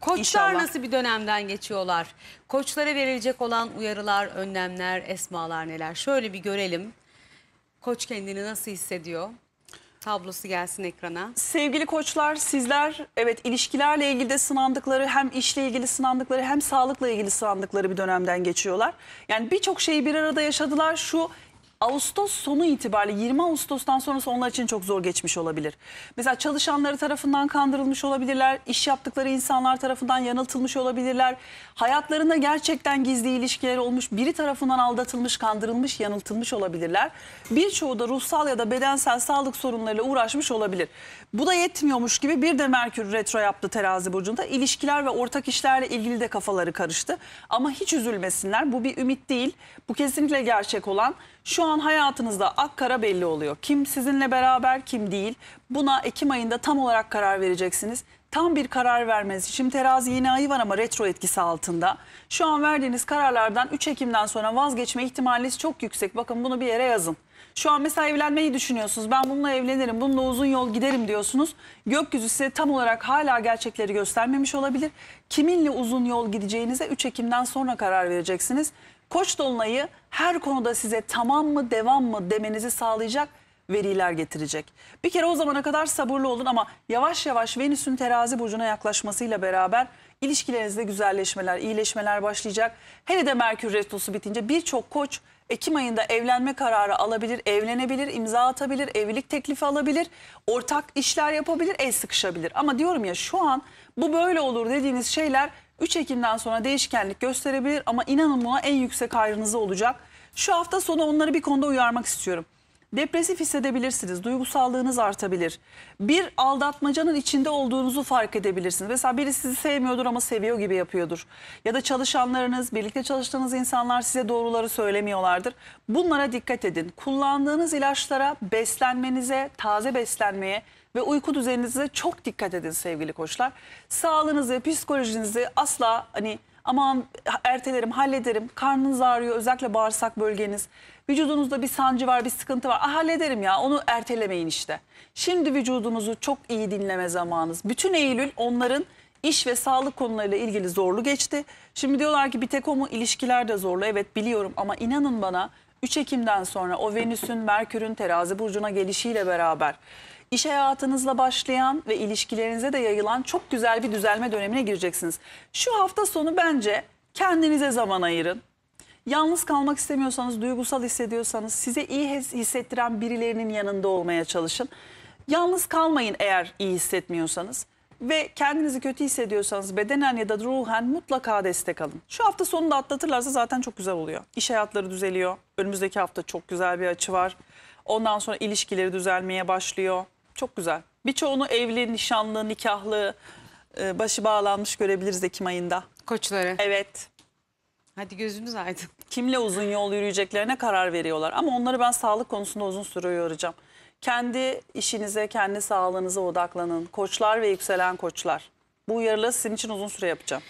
Koçlar İnşallah. nasıl bir dönemden geçiyorlar? Koçlara verilecek olan uyarılar, önlemler, esmalar neler? Şöyle bir görelim. Koç kendini nasıl hissediyor? Tablosu gelsin ekrana. Sevgili koçlar sizler evet ilişkilerle ilgili de sınandıkları hem işle ilgili sınandıkları hem sağlıkla ilgili sınandıkları bir dönemden geçiyorlar. Yani birçok şeyi bir arada yaşadılar. Şu Ağustos sonu itibariyle 20 Ağustos'tan sonrası onlar için çok zor geçmiş olabilir. Mesela çalışanları tarafından kandırılmış olabilirler, iş yaptıkları insanlar tarafından yanıltılmış olabilirler. Hayatlarında gerçekten gizli ilişkiler olmuş, biri tarafından aldatılmış, kandırılmış, yanıltılmış olabilirler. Birçoğu da ruhsal ya da bedensel sağlık sorunlarıyla uğraşmış olabilir. Bu da yetmiyormuş gibi bir de Merkür retro yaptı terazi burcunda. İlişkiler ve ortak işlerle ilgili de kafaları karıştı. Ama hiç üzülmesinler. Bu bir ümit değil. Bu kesinlikle gerçek olan şu an hayatınızda ak kara belli oluyor. Kim sizinle beraber kim değil. Buna Ekim ayında tam olarak karar vereceksiniz. Tam bir karar vermeniz. Şimdi terazi yine ayı var ama retro etkisi altında. Şu an verdiğiniz kararlardan 3 Ekim'den sonra vazgeçme ihtimaliniz çok yüksek. Bakın bunu bir yere yazın. Şu an mesela evlenmeyi düşünüyorsunuz. Ben bununla evlenirim, bununla uzun yol giderim diyorsunuz. Gökyüzü size tam olarak hala gerçekleri göstermemiş olabilir. Kiminle uzun yol gideceğinize 3 Ekim'den sonra karar vereceksiniz. Koç Dolunay'ı her konuda size tamam mı devam mı demenizi sağlayacak veriler getirecek. Bir kere o zamana kadar sabırlı olun ama yavaş yavaş Venüs'ün terazi burcuna yaklaşmasıyla beraber ilişkilerinizde güzelleşmeler, iyileşmeler başlayacak. Hele de Merkür Retrosu bitince birçok koç Ekim ayında evlenme kararı alabilir, evlenebilir, imza atabilir, evlilik teklifi alabilir, ortak işler yapabilir, el sıkışabilir. Ama diyorum ya şu an bu böyle olur dediğiniz şeyler 3 Ekim'den sonra değişkenlik gösterebilir ama inanın buna en yüksek hayrınızı olacak. Şu hafta sonu onları bir konuda uyarmak istiyorum. Depresif hissedebilirsiniz, duygusallığınız artabilir. Bir aldatmacanın içinde olduğunuzu fark edebilirsiniz. Mesela biri sizi sevmiyordur ama seviyor gibi yapıyordur. Ya da çalışanlarınız, birlikte çalıştığınız insanlar size doğruları söylemiyorlardır. Bunlara dikkat edin. Kullandığınız ilaçlara, beslenmenize, taze beslenmeye, ve uyku düzeninize çok dikkat edin sevgili koçlar. Sağlığınızı, psikolojinizi asla hani aman ertelerim, hallederim, karnınız ağrıyor özellikle bağırsak bölgeniz, vücudunuzda bir sancı var, bir sıkıntı var. Ah hallederim ya onu ertelemeyin işte. Şimdi vücudunuzu çok iyi dinleme zamanınız. Bütün Eylül onların iş ve sağlık konularıyla ilgili zorlu geçti. Şimdi diyorlar ki bir tek o mu ilişkiler de zorlu. Evet biliyorum ama inanın bana 3 Ekim'den sonra o Venüs'ün, Merkür'ün terazi burcuna gelişiyle beraber İş hayatınızla başlayan ve ilişkilerinize de yayılan çok güzel bir düzelme dönemine gireceksiniz. Şu hafta sonu bence kendinize zaman ayırın. Yalnız kalmak istemiyorsanız, duygusal hissediyorsanız size iyi hissettiren birilerinin yanında olmaya çalışın. Yalnız kalmayın eğer iyi hissetmiyorsanız ve kendinizi kötü hissediyorsanız bedenen ya da ruhen mutlaka destek alın. Şu hafta sonunda atlatırlarsa zaten çok güzel oluyor. İş hayatları düzeliyor. Önümüzdeki hafta çok güzel bir açı var. Ondan sonra ilişkileri düzelmeye başlıyor. Çok güzel. Birçoğunu evli, nişanlı, nikahlı, e, başı bağlanmış görebiliriz Ekim ayında. Koçları. Evet. Hadi gözümüz aydın. Kimle uzun yol yürüyeceklerine karar veriyorlar. Ama onları ben sağlık konusunda uzun süre uyaracağım. Kendi işinize, kendi sağlığınıza odaklanın. Koçlar ve yükselen koçlar. Bu uyarıları sizin için uzun süre yapacağım.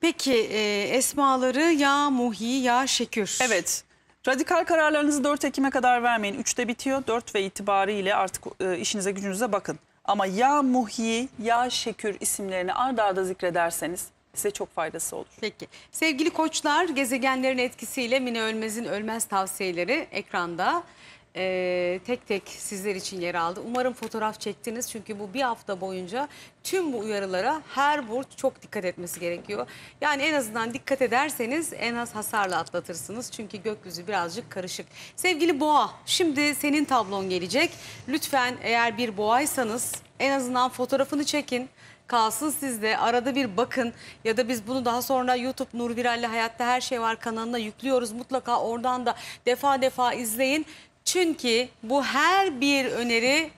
Peki e, esmaları ya muhi ya şekür. Evet. Radikal kararlarınızı 4 Ekim'e kadar vermeyin. 3'te bitiyor. 4 ve itibariyle artık e, işinize gücünüze bakın. Ama ya Muhyi ya Şekür isimlerini ardarda arda zikrederseniz size çok faydası olur. Peki. Sevgili koçlar gezegenlerin etkisiyle Mine Ölmez'in ölmez tavsiyeleri ekranda e, tek tek sizler için yer aldı. Umarım fotoğraf çektiniz çünkü bu bir hafta boyunca tüm bu uyarılara her burç çok dikkat etmesi gerekiyor. Yani en azından dikkat ederseniz en az hasarla atlatırsınız çünkü gökyüzü birazcık karışık. Sevgili Boğa şimdi senin tablon gelecek. Lütfen eğer bir boğaysanız en azından fotoğrafını çekin kalsın sizde. Arada bir bakın ya da biz bunu daha sonra YouTube Nur Viral'le Hayatta Her Şey Var kanalına yüklüyoruz. Mutlaka oradan da defa defa izleyin. Çünkü bu her bir öneri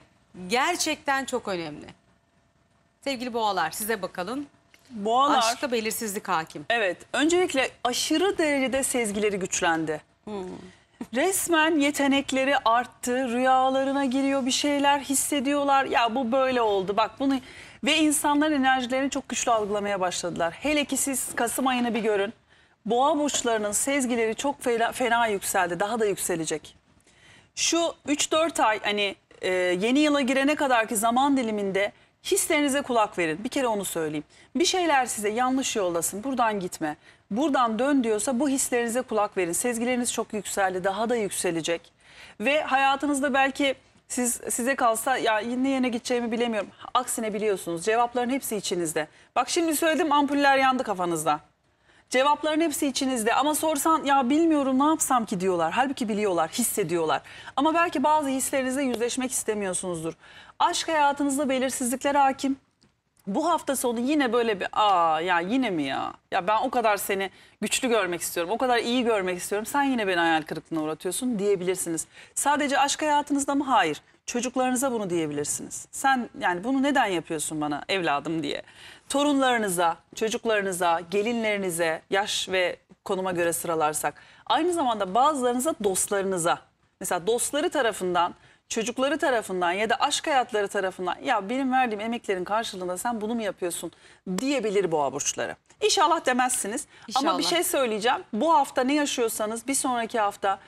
gerçekten çok önemli. Sevgili boğalar size bakalım. Boğalar. Aşkta belirsizlik hakim. Evet. Öncelikle aşırı derecede sezgileri güçlendi. Hmm. Resmen yetenekleri arttı, rüyalarına giriyor, bir şeyler hissediyorlar. Ya bu böyle oldu. Bak bunu ve insanlar enerjilerini çok güçlü algılamaya başladılar. Hele ki siz Kasım ayını bir görün. Boğa burçlarının sezgileri çok fena, fena yükseldi. Daha da yükselecek şu 3-4 ay hani e, yeni yıla girene kadar ki zaman diliminde hislerinize kulak verin. Bir kere onu söyleyeyim. Bir şeyler size yanlış yoldasın. Buradan gitme. Buradan dön diyorsa bu hislerinize kulak verin. Sezgileriniz çok yükseldi. Daha da yükselecek. Ve hayatınızda belki siz size kalsa ya ne yerine gideceğimi bilemiyorum. Aksine biliyorsunuz. Cevapların hepsi içinizde. Bak şimdi söyledim ampuller yandı kafanızda. Cevapların hepsi içinizde ama sorsan ya bilmiyorum ne yapsam ki diyorlar. Halbuki biliyorlar, hissediyorlar. Ama belki bazı hislerinizle yüzleşmek istemiyorsunuzdur. Aşk hayatınızda belirsizlikler hakim. Bu hafta sonu yine böyle bir aa ya yine mi ya? Ya ben o kadar seni güçlü görmek istiyorum, o kadar iyi görmek istiyorum. Sen yine beni hayal kırıklığına uğratıyorsun diyebilirsiniz. Sadece aşk hayatınızda mı? Hayır. Çocuklarınıza bunu diyebilirsiniz. Sen yani bunu neden yapıyorsun bana evladım diye. Torunlarınıza, çocuklarınıza, gelinlerinize, yaş ve konuma göre sıralarsak. Aynı zamanda bazılarınıza dostlarınıza. Mesela dostları tarafından, çocukları tarafından ya da aşk hayatları tarafından ya benim verdiğim emeklerin karşılığında sen bunu mu yapıyorsun diyebilir boğa burçları. İnşallah demezsiniz İnşallah. ama bir şey söyleyeceğim. Bu hafta ne yaşıyorsanız bir sonraki hafta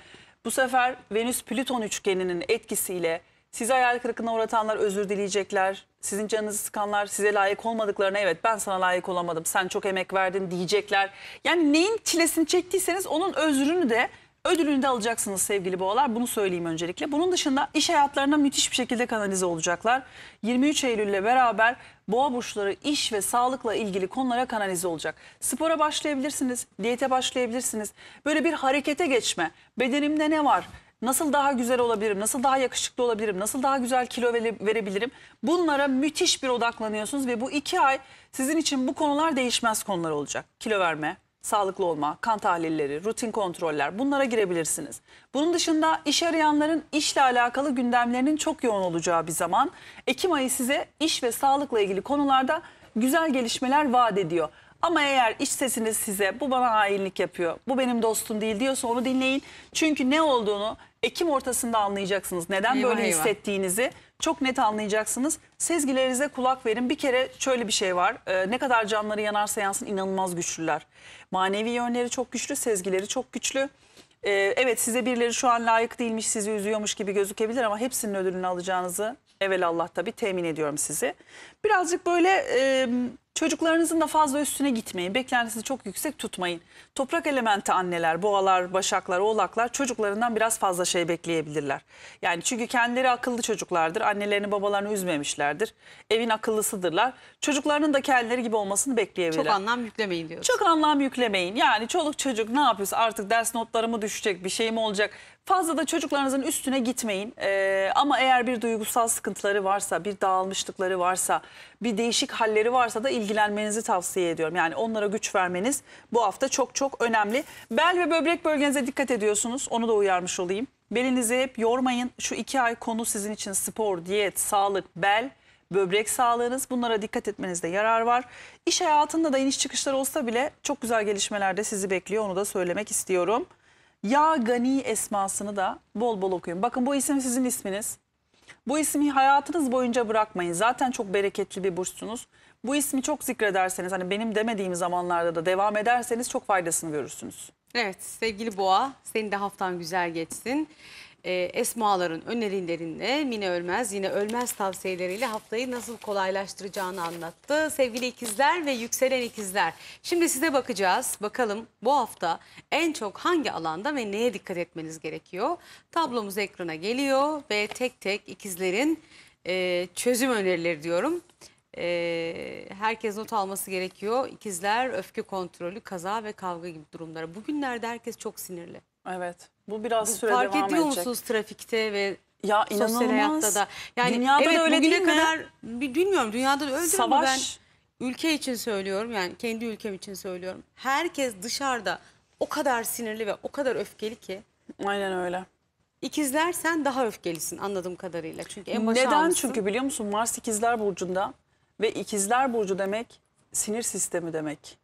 bu sefer Venüs Plüton üçgeninin etkisiyle sizi hayal kırıklığına uğratanlar özür dileyecekler. Sizin canınızı sıkanlar size layık olmadıklarına evet ben sana layık olamadım sen çok emek verdin diyecekler. Yani neyin çilesini çektiyseniz onun özrünü de ödülünü de alacaksınız sevgili boğalar. Bunu söyleyeyim öncelikle. Bunun dışında iş hayatlarına müthiş bir şekilde kanalize olacaklar. 23 Eylül'le beraber boğa burçları iş ve sağlıkla ilgili konulara kanalize olacak. Spora başlayabilirsiniz, diyete başlayabilirsiniz. Böyle bir harekete geçme. Bedenimde ne var? nasıl daha güzel olabilirim, nasıl daha yakışıklı olabilirim, nasıl daha güzel kilo verebilirim. Bunlara müthiş bir odaklanıyorsunuz ve bu iki ay sizin için bu konular değişmez konular olacak. Kilo verme, sağlıklı olma, kan tahlilleri, rutin kontroller bunlara girebilirsiniz. Bunun dışında iş arayanların işle alakalı gündemlerinin çok yoğun olacağı bir zaman Ekim ayı size iş ve sağlıkla ilgili konularda güzel gelişmeler vaat ediyor. Ama eğer iş sesiniz size bu bana hainlik yapıyor, bu benim dostum değil diyorsa onu dinleyin. Çünkü ne olduğunu Ekim ortasında anlayacaksınız neden eyvah, böyle eyvah. hissettiğinizi. Çok net anlayacaksınız. Sezgilerinize kulak verin. Bir kere şöyle bir şey var. E, ne kadar canları yanarsa yansın inanılmaz güçlüler. Manevi yönleri çok güçlü, sezgileri çok güçlü. E, evet size birileri şu an layık değilmiş, sizi üzüyormuş gibi gözükebilir ama hepsinin ödülünü alacağınızı evvelallah tabii temin ediyorum sizi. Birazcık böyle... E, Çocuklarınızın da fazla üstüne gitmeyin. Beklentinizi çok yüksek tutmayın. Toprak elementi anneler, boğalar, başaklar, oğlaklar çocuklarından biraz fazla şey bekleyebilirler. Yani çünkü kendileri akıllı çocuklardır. Annelerini babalarını üzmemişlerdir. Evin akıllısıdırlar. Çocuklarının da kendileri gibi olmasını bekleyebilirler. Çok anlam yüklemeyin diyorsun. Çok anlam yüklemeyin. Yani çoluk çocuk ne yapıyorsa artık ders notları mı düşecek, bir şeyim olacak. Fazla da çocuklarınızın üstüne gitmeyin. Ee, ama eğer bir duygusal sıkıntıları varsa, bir dağılmışlıkları varsa, bir değişik halleri varsa da ilgilenmenizi tavsiye ediyorum. Yani onlara güç vermeniz bu hafta çok çok önemli. Bel ve böbrek bölgenize dikkat ediyorsunuz. Onu da uyarmış olayım. Belinizi hep yormayın. Şu iki ay konu sizin için spor, diyet, sağlık, bel böbrek sağlığınız bunlara dikkat etmenizde yarar var. İş hayatında da iniş çıkışlar olsa bile çok güzel gelişmeler de sizi bekliyor onu da söylemek istiyorum. Ya Gani esmasını da bol bol okuyun. Bakın bu isim sizin isminiz. Bu ismi hayatınız boyunca bırakmayın. Zaten çok bereketli bir burçsunuz. Bu ismi çok zikrederseniz hani benim demediğim zamanlarda da devam ederseniz çok faydasını görürsünüz. Evet sevgili Boğa senin de haftan güzel geçsin e, Esma'ların önerilerinde Mine Ölmez yine Ölmez tavsiyeleriyle haftayı nasıl kolaylaştıracağını anlattı. Sevgili ikizler ve yükselen ikizler şimdi size bakacağız. Bakalım bu hafta en çok hangi alanda ve neye dikkat etmeniz gerekiyor? Tablomuz ekrana geliyor ve tek tek ikizlerin e, çözüm önerileri diyorum. E, herkes not alması gerekiyor. İkizler, öfke kontrolü, kaza ve kavga gibi durumlara. Bugünlerde herkes çok sinirli. Evet. Bu biraz süre Fark devam ediyor edecek. musunuz trafikte ve ya sosyal inanılmaz. hayatta da? Yani dünyada evet, da öyle bugüne değil kadar mi? bilmiyorum dünyada da öyle Savaş. Ama ben ülke için söylüyorum yani kendi ülkem için söylüyorum. Herkes dışarıda o kadar sinirli ve o kadar öfkeli ki. Aynen öyle. İkizler sen daha öfkelisin anladığım kadarıyla. Çünkü en Neden? Almışsın. Çünkü biliyor musun Mars ikizler burcunda ve ikizler burcu demek sinir sistemi demek.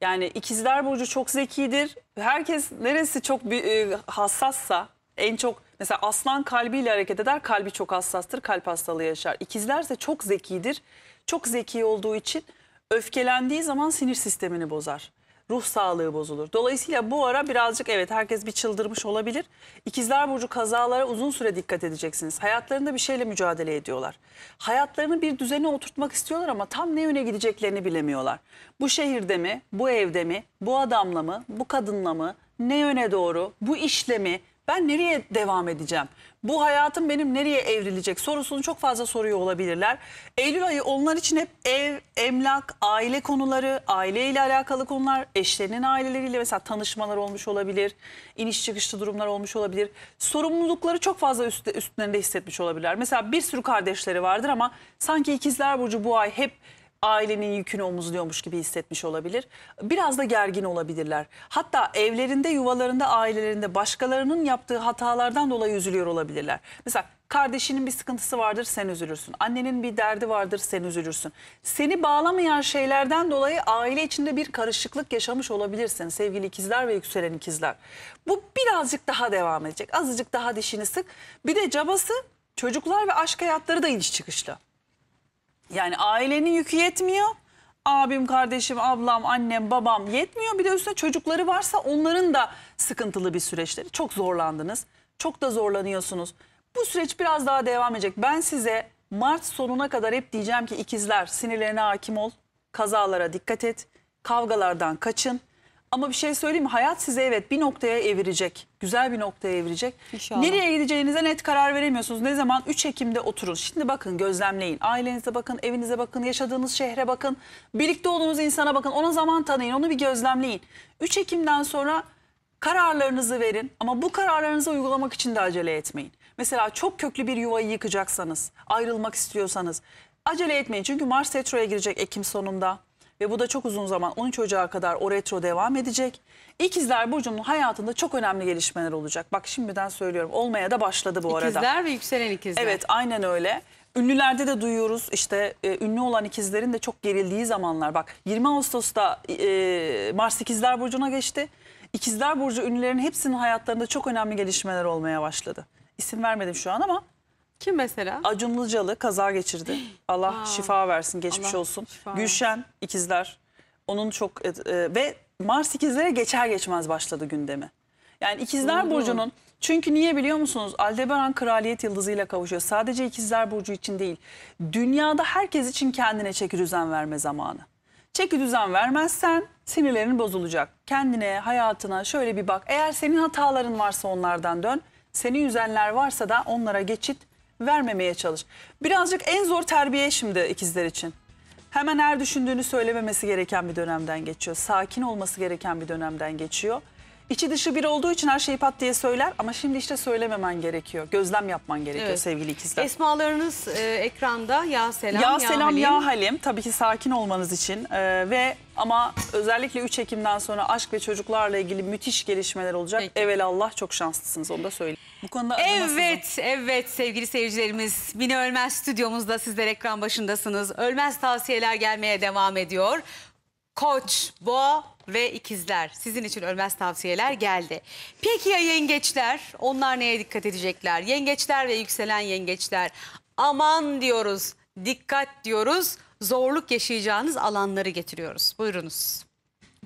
Yani ikizler burcu çok zekidir. Herkes neresi çok bir, e, hassassa en çok mesela aslan kalbiyle hareket eder. Kalbi çok hassastır. Kalp hastalığı yaşar. İkizlerse çok zekidir. Çok zeki olduğu için öfkelendiği zaman sinir sistemini bozar ruh sağlığı bozulur. Dolayısıyla bu ara birazcık evet herkes bir çıldırmış olabilir. İkizler Burcu kazalara uzun süre dikkat edeceksiniz. Hayatlarında bir şeyle mücadele ediyorlar. Hayatlarını bir düzene oturtmak istiyorlar ama tam ne yöne gideceklerini bilemiyorlar. Bu şehirde mi, bu evde mi, bu adamla mı, bu kadınla mı, ne yöne doğru, bu işle mi, ben nereye devam edeceğim? bu hayatım benim nereye evrilecek sorusunu çok fazla soruyor olabilirler. Eylül ayı onlar için hep ev, emlak, aile konuları, aile ile alakalı konular, eşlerinin aileleriyle mesela tanışmalar olmuş olabilir, iniş çıkışlı durumlar olmuş olabilir. Sorumlulukları çok fazla üst, üstlerinde hissetmiş olabilirler. Mesela bir sürü kardeşleri vardır ama sanki ikizler burcu bu ay hep ailenin yükünü omuzluyormuş gibi hissetmiş olabilir. Biraz da gergin olabilirler. Hatta evlerinde, yuvalarında, ailelerinde başkalarının yaptığı hatalardan dolayı üzülüyor olabilirler. Mesela kardeşinin bir sıkıntısı vardır sen üzülürsün. Annenin bir derdi vardır sen üzülürsün. Seni bağlamayan şeylerden dolayı aile içinde bir karışıklık yaşamış olabilirsin sevgili ikizler ve yükselen ikizler. Bu birazcık daha devam edecek. Azıcık daha dişini sık. Bir de cabası çocuklar ve aşk hayatları da iniş çıkışlı. Yani ailenin yükü yetmiyor. Abim, kardeşim, ablam, annem, babam yetmiyor. Bir de üstüne çocukları varsa onların da sıkıntılı bir süreçleri. Çok zorlandınız. Çok da zorlanıyorsunuz. Bu süreç biraz daha devam edecek. Ben size Mart sonuna kadar hep diyeceğim ki ikizler sinirlerine hakim ol. Kazalara dikkat et. Kavgalardan kaçın. Ama bir şey söyleyeyim mi? Hayat size evet bir noktaya evirecek. Güzel bir noktaya evirecek. İnşallah. Nereye gideceğinize net karar veremiyorsunuz. Ne zaman 3 Ekim'de oturun. Şimdi bakın gözlemleyin. Ailenize bakın, evinize bakın, yaşadığınız şehre bakın. Birlikte olduğunuz insana bakın. Ona zaman tanıyın, onu bir gözlemleyin. 3 Ekim'den sonra kararlarınızı verin ama bu kararlarınızı uygulamak için de acele etmeyin. Mesela çok köklü bir yuvayı yıkacaksanız, ayrılmak istiyorsanız acele etmeyin. Çünkü Mars Retro'ya girecek Ekim sonunda. Ve bu da çok uzun zaman 13 Ocağı kadar o retro devam edecek. İkizler Burcu'nun hayatında çok önemli gelişmeler olacak. Bak şimdiden söylüyorum olmaya da başladı bu arada. İkizler ve yükselen ikizler. Evet aynen öyle. Ünlülerde de duyuyoruz işte e, ünlü olan ikizlerin de çok gerildiği zamanlar. Bak 20 Ağustos'ta e, e, Mars ikizler burcuna geçti. İkizler burcu ünlülerin hepsinin hayatlarında çok önemli gelişmeler olmaya başladı. İsim vermedim şu an ama kim mesela? Acun Ilıcalı kaza geçirdi. Allah Aa, şifa versin, geçmiş Allah olsun. şifa Gülşen ikizler. Onun çok e, e, ve Mars ikizlere geçer geçmez başladı gündemi. Yani ikizler Oldu. burcunun çünkü niye biliyor musunuz? Aldebaran kraliyet yıldızıyla kavuşuyor. Sadece ikizler burcu için değil. Dünyada herkes için kendine çeki düzen verme zamanı. Çeki düzen vermezsen sinirlerin bozulacak. Kendine, hayatına şöyle bir bak. Eğer senin hataların varsa onlardan dön. Seni üzenler varsa da onlara geçit vermemeye çalış. Birazcık en zor terbiye şimdi ikizler için. Hemen her düşündüğünü söylememesi gereken bir dönemden geçiyor. Sakin olması gereken bir dönemden geçiyor. İçi dışı bir olduğu için her şeyi pat diye söyler ama şimdi işte söylememen gerekiyor. Gözlem yapman gerekiyor Evet. sevgili ikizler. Esmalarınız e, ekranda. Ya selam, ya, ya selam Halim. ya Halim tabii ki sakin olmanız için Ee, ve ama özellikle 3 Ekim'den sonra aşk ve çocuklarla ilgili müthiş gelişmeler olacak. Peki. Allah çok şanslısınız onu da söyleyeyim. Bu konuda Evet, evet sevgili seyircilerimiz. Mine Ölmez stüdyomuzda sizler ekran başındasınız. Ölmez tavsiyeler gelmeye devam ediyor. Koç, boğa, ve ikizler sizin için ölmez tavsiyeler geldi. Peki ya yengeçler? Onlar neye dikkat edecekler? Yengeçler ve yükselen yengeçler. Aman diyoruz, dikkat diyoruz. Zorluk yaşayacağınız alanları getiriyoruz. Buyurunuz.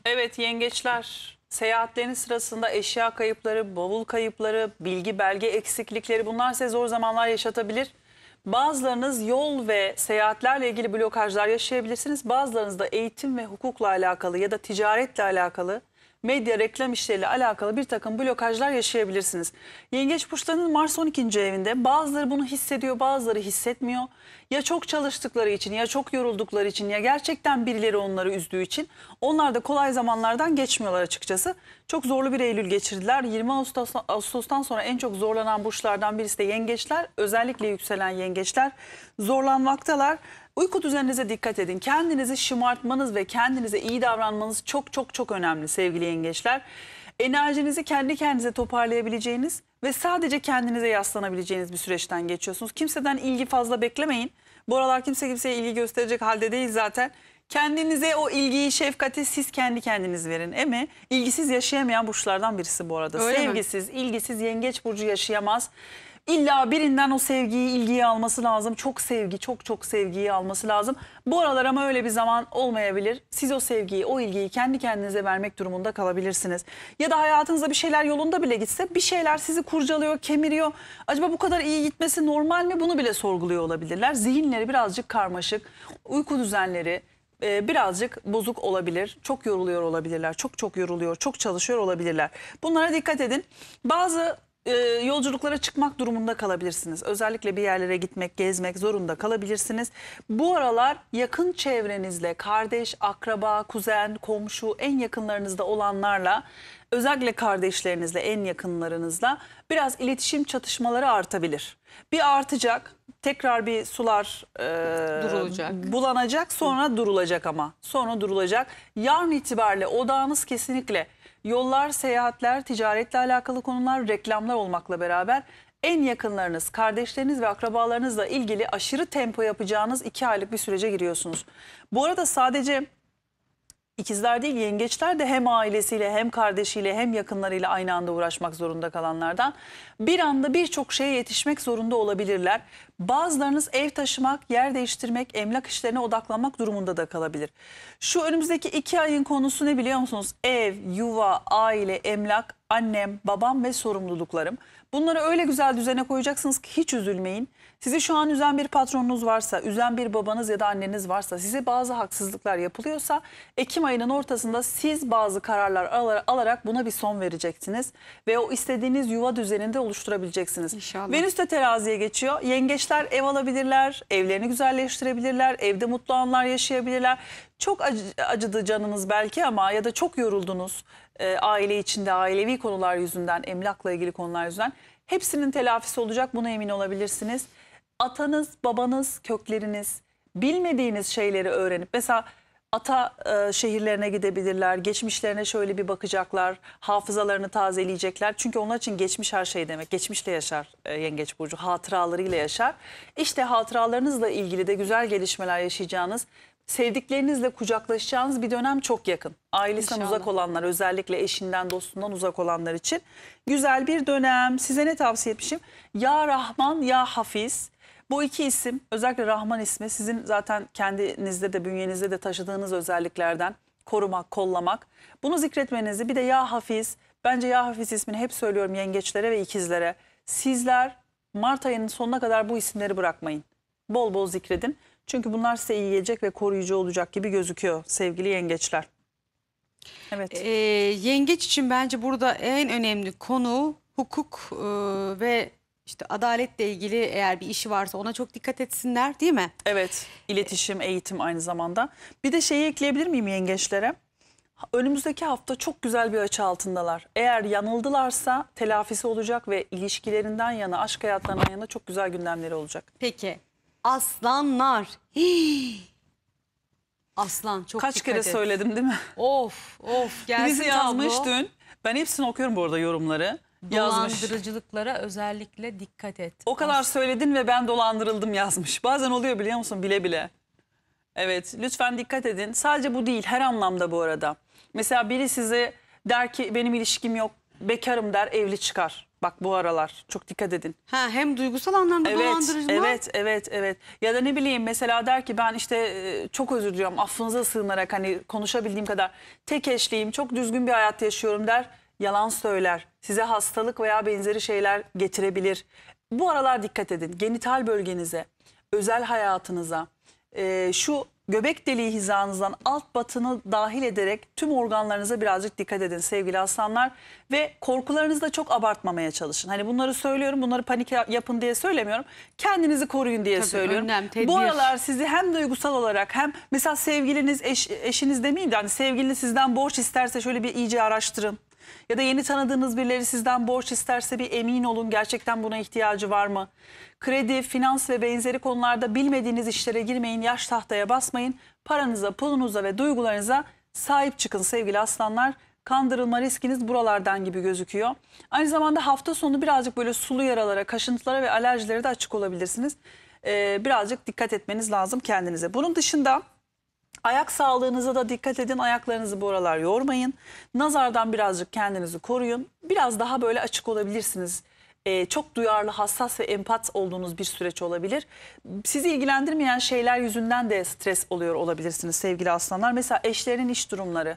Evet yengeçler Seyahatlerin sırasında eşya kayıpları, bavul kayıpları, bilgi belge eksiklikleri bunlar size zor zamanlar yaşatabilir. Bazılarınız yol ve seyahatlerle ilgili blokajlar yaşayabilirsiniz. Bazılarınız da eğitim ve hukukla alakalı ya da ticaretle alakalı medya reklam işleriyle alakalı bir takım blokajlar yaşayabilirsiniz. Yengeç burçlarının Mars 12. evinde bazıları bunu hissediyor bazıları hissetmiyor. Ya çok çalıştıkları için ya çok yoruldukları için ya gerçekten birileri onları üzdüğü için onlar da kolay zamanlardan geçmiyorlar açıkçası. Çok zorlu bir Eylül geçirdiler. 20 Ağustos, Ağustos'tan sonra en çok zorlanan burçlardan birisi de yengeçler. Özellikle yükselen yengeçler zorlanmaktalar. Uyku düzeninize dikkat edin. Kendinizi şımartmanız ve kendinize iyi davranmanız çok çok çok önemli sevgili yengeçler. Enerjinizi kendi kendinize toparlayabileceğiniz ve sadece kendinize yaslanabileceğiniz bir süreçten geçiyorsunuz. Kimseden ilgi fazla beklemeyin. Bu aralar kimse kimseye ilgi gösterecek halde değil zaten. Kendinize o ilgiyi, şefkati siz kendi kendiniz verin. Emi ilgisiz yaşayamayan burçlardan birisi bu arada. Öyle Sevgisiz, mi? ilgisiz yengeç burcu yaşayamaz. İlla birinden o sevgiyi, ilgiyi alması lazım. Çok sevgi, çok çok sevgiyi alması lazım. Bu aralar ama öyle bir zaman olmayabilir. Siz o sevgiyi, o ilgiyi kendi kendinize vermek durumunda kalabilirsiniz. Ya da hayatınızda bir şeyler yolunda bile gitse bir şeyler sizi kurcalıyor, kemiriyor. Acaba bu kadar iyi gitmesi normal mi? Bunu bile sorguluyor olabilirler. Zihinleri birazcık karmaşık, uyku düzenleri, e, birazcık bozuk olabilir. Çok yoruluyor olabilirler. Çok çok yoruluyor, çok çalışıyor olabilirler. Bunlara dikkat edin. Bazı e, yolculuklara çıkmak durumunda kalabilirsiniz. Özellikle bir yerlere gitmek, gezmek zorunda kalabilirsiniz. Bu aralar yakın çevrenizle, kardeş, akraba, kuzen, komşu, en yakınlarınızda olanlarla, özellikle kardeşlerinizle, en yakınlarınızla biraz iletişim çatışmaları artabilir. Bir artacak, tekrar bir sular e, durulacak. bulanacak, sonra durulacak ama. Sonra durulacak. Yarın itibariyle odağınız kesinlikle Yollar, seyahatler, ticaretle alakalı konular, reklamlar olmakla beraber en yakınlarınız, kardeşleriniz ve akrabalarınızla ilgili aşırı tempo yapacağınız iki aylık bir sürece giriyorsunuz. Bu arada sadece İkizler değil yengeçler de hem ailesiyle hem kardeşiyle hem yakınlarıyla aynı anda uğraşmak zorunda kalanlardan bir anda birçok şeye yetişmek zorunda olabilirler. Bazılarınız ev taşımak, yer değiştirmek, emlak işlerine odaklanmak durumunda da kalabilir. Şu önümüzdeki iki ayın konusu ne biliyor musunuz? Ev, yuva, aile, emlak, annem, babam ve sorumluluklarım. Bunları öyle güzel düzene koyacaksınız ki hiç üzülmeyin. Sizi şu an üzen bir patronunuz varsa, üzen bir babanız ya da anneniz varsa, size bazı haksızlıklar yapılıyorsa Ekim ayının ortasında siz bazı kararlar alarak buna bir son vereceksiniz. Ve o istediğiniz yuva düzeninde oluşturabileceksiniz. İnşallah. Venüs de teraziye geçiyor. Yengeçler ev alabilirler, evlerini güzelleştirebilirler, evde mutlu anlar yaşayabilirler. Çok acı, acıdı canınız belki ama ya da çok yoruldunuz e, aile içinde, ailevi konular yüzünden, emlakla ilgili konular yüzünden. Hepsinin telafisi olacak buna emin olabilirsiniz atanız, babanız, kökleriniz bilmediğiniz şeyleri öğrenip mesela ata e, şehirlerine gidebilirler. Geçmişlerine şöyle bir bakacaklar. Hafızalarını tazeleyecekler. Çünkü onun için geçmiş her şey demek. Geçmişle yaşar e, Yengeç Burcu. Hatıralarıyla yaşar. İşte hatıralarınızla ilgili de güzel gelişmeler yaşayacağınız, sevdiklerinizle kucaklaşacağınız bir dönem çok yakın. Ailesinden uzak olanlar özellikle eşinden, dostundan uzak olanlar için. Güzel bir dönem. Size ne tavsiye etmişim? Ya Rahman, Ya Hafiz bu iki isim özellikle Rahman ismi sizin zaten kendinizde de bünyenizde de taşıdığınız özelliklerden korumak, kollamak. Bunu zikretmenizi bir de Ya Hafiz, bence Ya Hafiz ismini hep söylüyorum yengeçlere ve ikizlere. Sizler Mart ayının sonuna kadar bu isimleri bırakmayın. Bol bol zikredin. Çünkü bunlar size iyi gelecek ve koruyucu olacak gibi gözüküyor sevgili yengeçler. Evet. Ee, yengeç için bence burada en önemli konu hukuk e, ve işte adaletle ilgili eğer bir işi varsa ona çok dikkat etsinler değil mi? Evet, iletişim, eğitim aynı zamanda. Bir de şeyi ekleyebilir miyim yengeçlere? Önümüzdeki hafta çok güzel bir açı altındalar. Eğer yanıldılarsa telafisi olacak ve ilişkilerinden yana, aşk hayatlarından yana çok güzel gündemleri olacak. Peki. Aslanlar. Hii. Aslan çok Kaç dikkat kere et. söyledim değil mi? Of of gelsin Birisi yazmış tablo. dün. Ben hepsini okuyorum bu arada yorumları yazmış. özellikle dikkat et. O kadar söyledin ve ben dolandırıldım yazmış. Bazen oluyor biliyor musun bile bile. Evet lütfen dikkat edin. Sadece bu değil her anlamda bu arada. Mesela biri size der ki benim ilişkim yok bekarım der evli çıkar. Bak bu aralar çok dikkat edin. Ha, hem duygusal anlamda evet, dolandırıcı Evet, evet, evet. Ya da ne bileyim mesela der ki ben işte e, çok özür diliyorum affınıza sığınarak hani konuşabildiğim kadar tek eşliyim çok düzgün bir hayat yaşıyorum der yalan söyler, size hastalık veya benzeri şeyler getirebilir. Bu aralar dikkat edin. Genital bölgenize, özel hayatınıza, e, şu göbek deliği hizanızdan alt batını dahil ederek tüm organlarınıza birazcık dikkat edin sevgili aslanlar. Ve korkularınızı da çok abartmamaya çalışın. Hani bunları söylüyorum bunları panik yapın diye söylemiyorum. Kendinizi koruyun diye Tabii, söylüyorum. Önlem, Bu aralar sizi hem duygusal olarak hem mesela sevgiliniz eş, eşiniz demeyeyim de hani sevgiliniz sizden borç isterse şöyle bir iyice araştırın. Ya da yeni tanıdığınız birileri sizden borç isterse bir emin olun gerçekten buna ihtiyacı var mı? Kredi, finans ve benzeri konularda bilmediğiniz işlere girmeyin, yaş tahtaya basmayın. Paranıza, pulunuza ve duygularınıza sahip çıkın sevgili aslanlar kandırılma riskiniz buralardan gibi gözüküyor. Aynı zamanda hafta sonu birazcık böyle sulu yaralara, kaşıntılara ve alerjilere de açık olabilirsiniz. Ee, birazcık dikkat etmeniz lazım kendinize. Bunun dışında Ayak sağlığınıza da dikkat edin. Ayaklarınızı bu aralar yormayın. Nazardan birazcık kendinizi koruyun. Biraz daha böyle açık olabilirsiniz ee, çok duyarlı, hassas ve empat olduğunuz bir süreç olabilir. Sizi ilgilendirmeyen şeyler yüzünden de stres oluyor olabilirsiniz sevgili aslanlar. Mesela eşlerin iş durumları,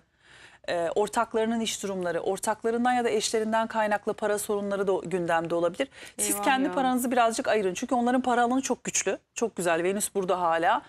e, ortaklarının iş durumları, ortaklarından ya da eşlerinden kaynaklı para sorunları da gündemde olabilir. Siz Eyvallah. kendi paranızı birazcık ayırın. Çünkü onların para alanı çok güçlü, çok güzel. Venüs burada hala.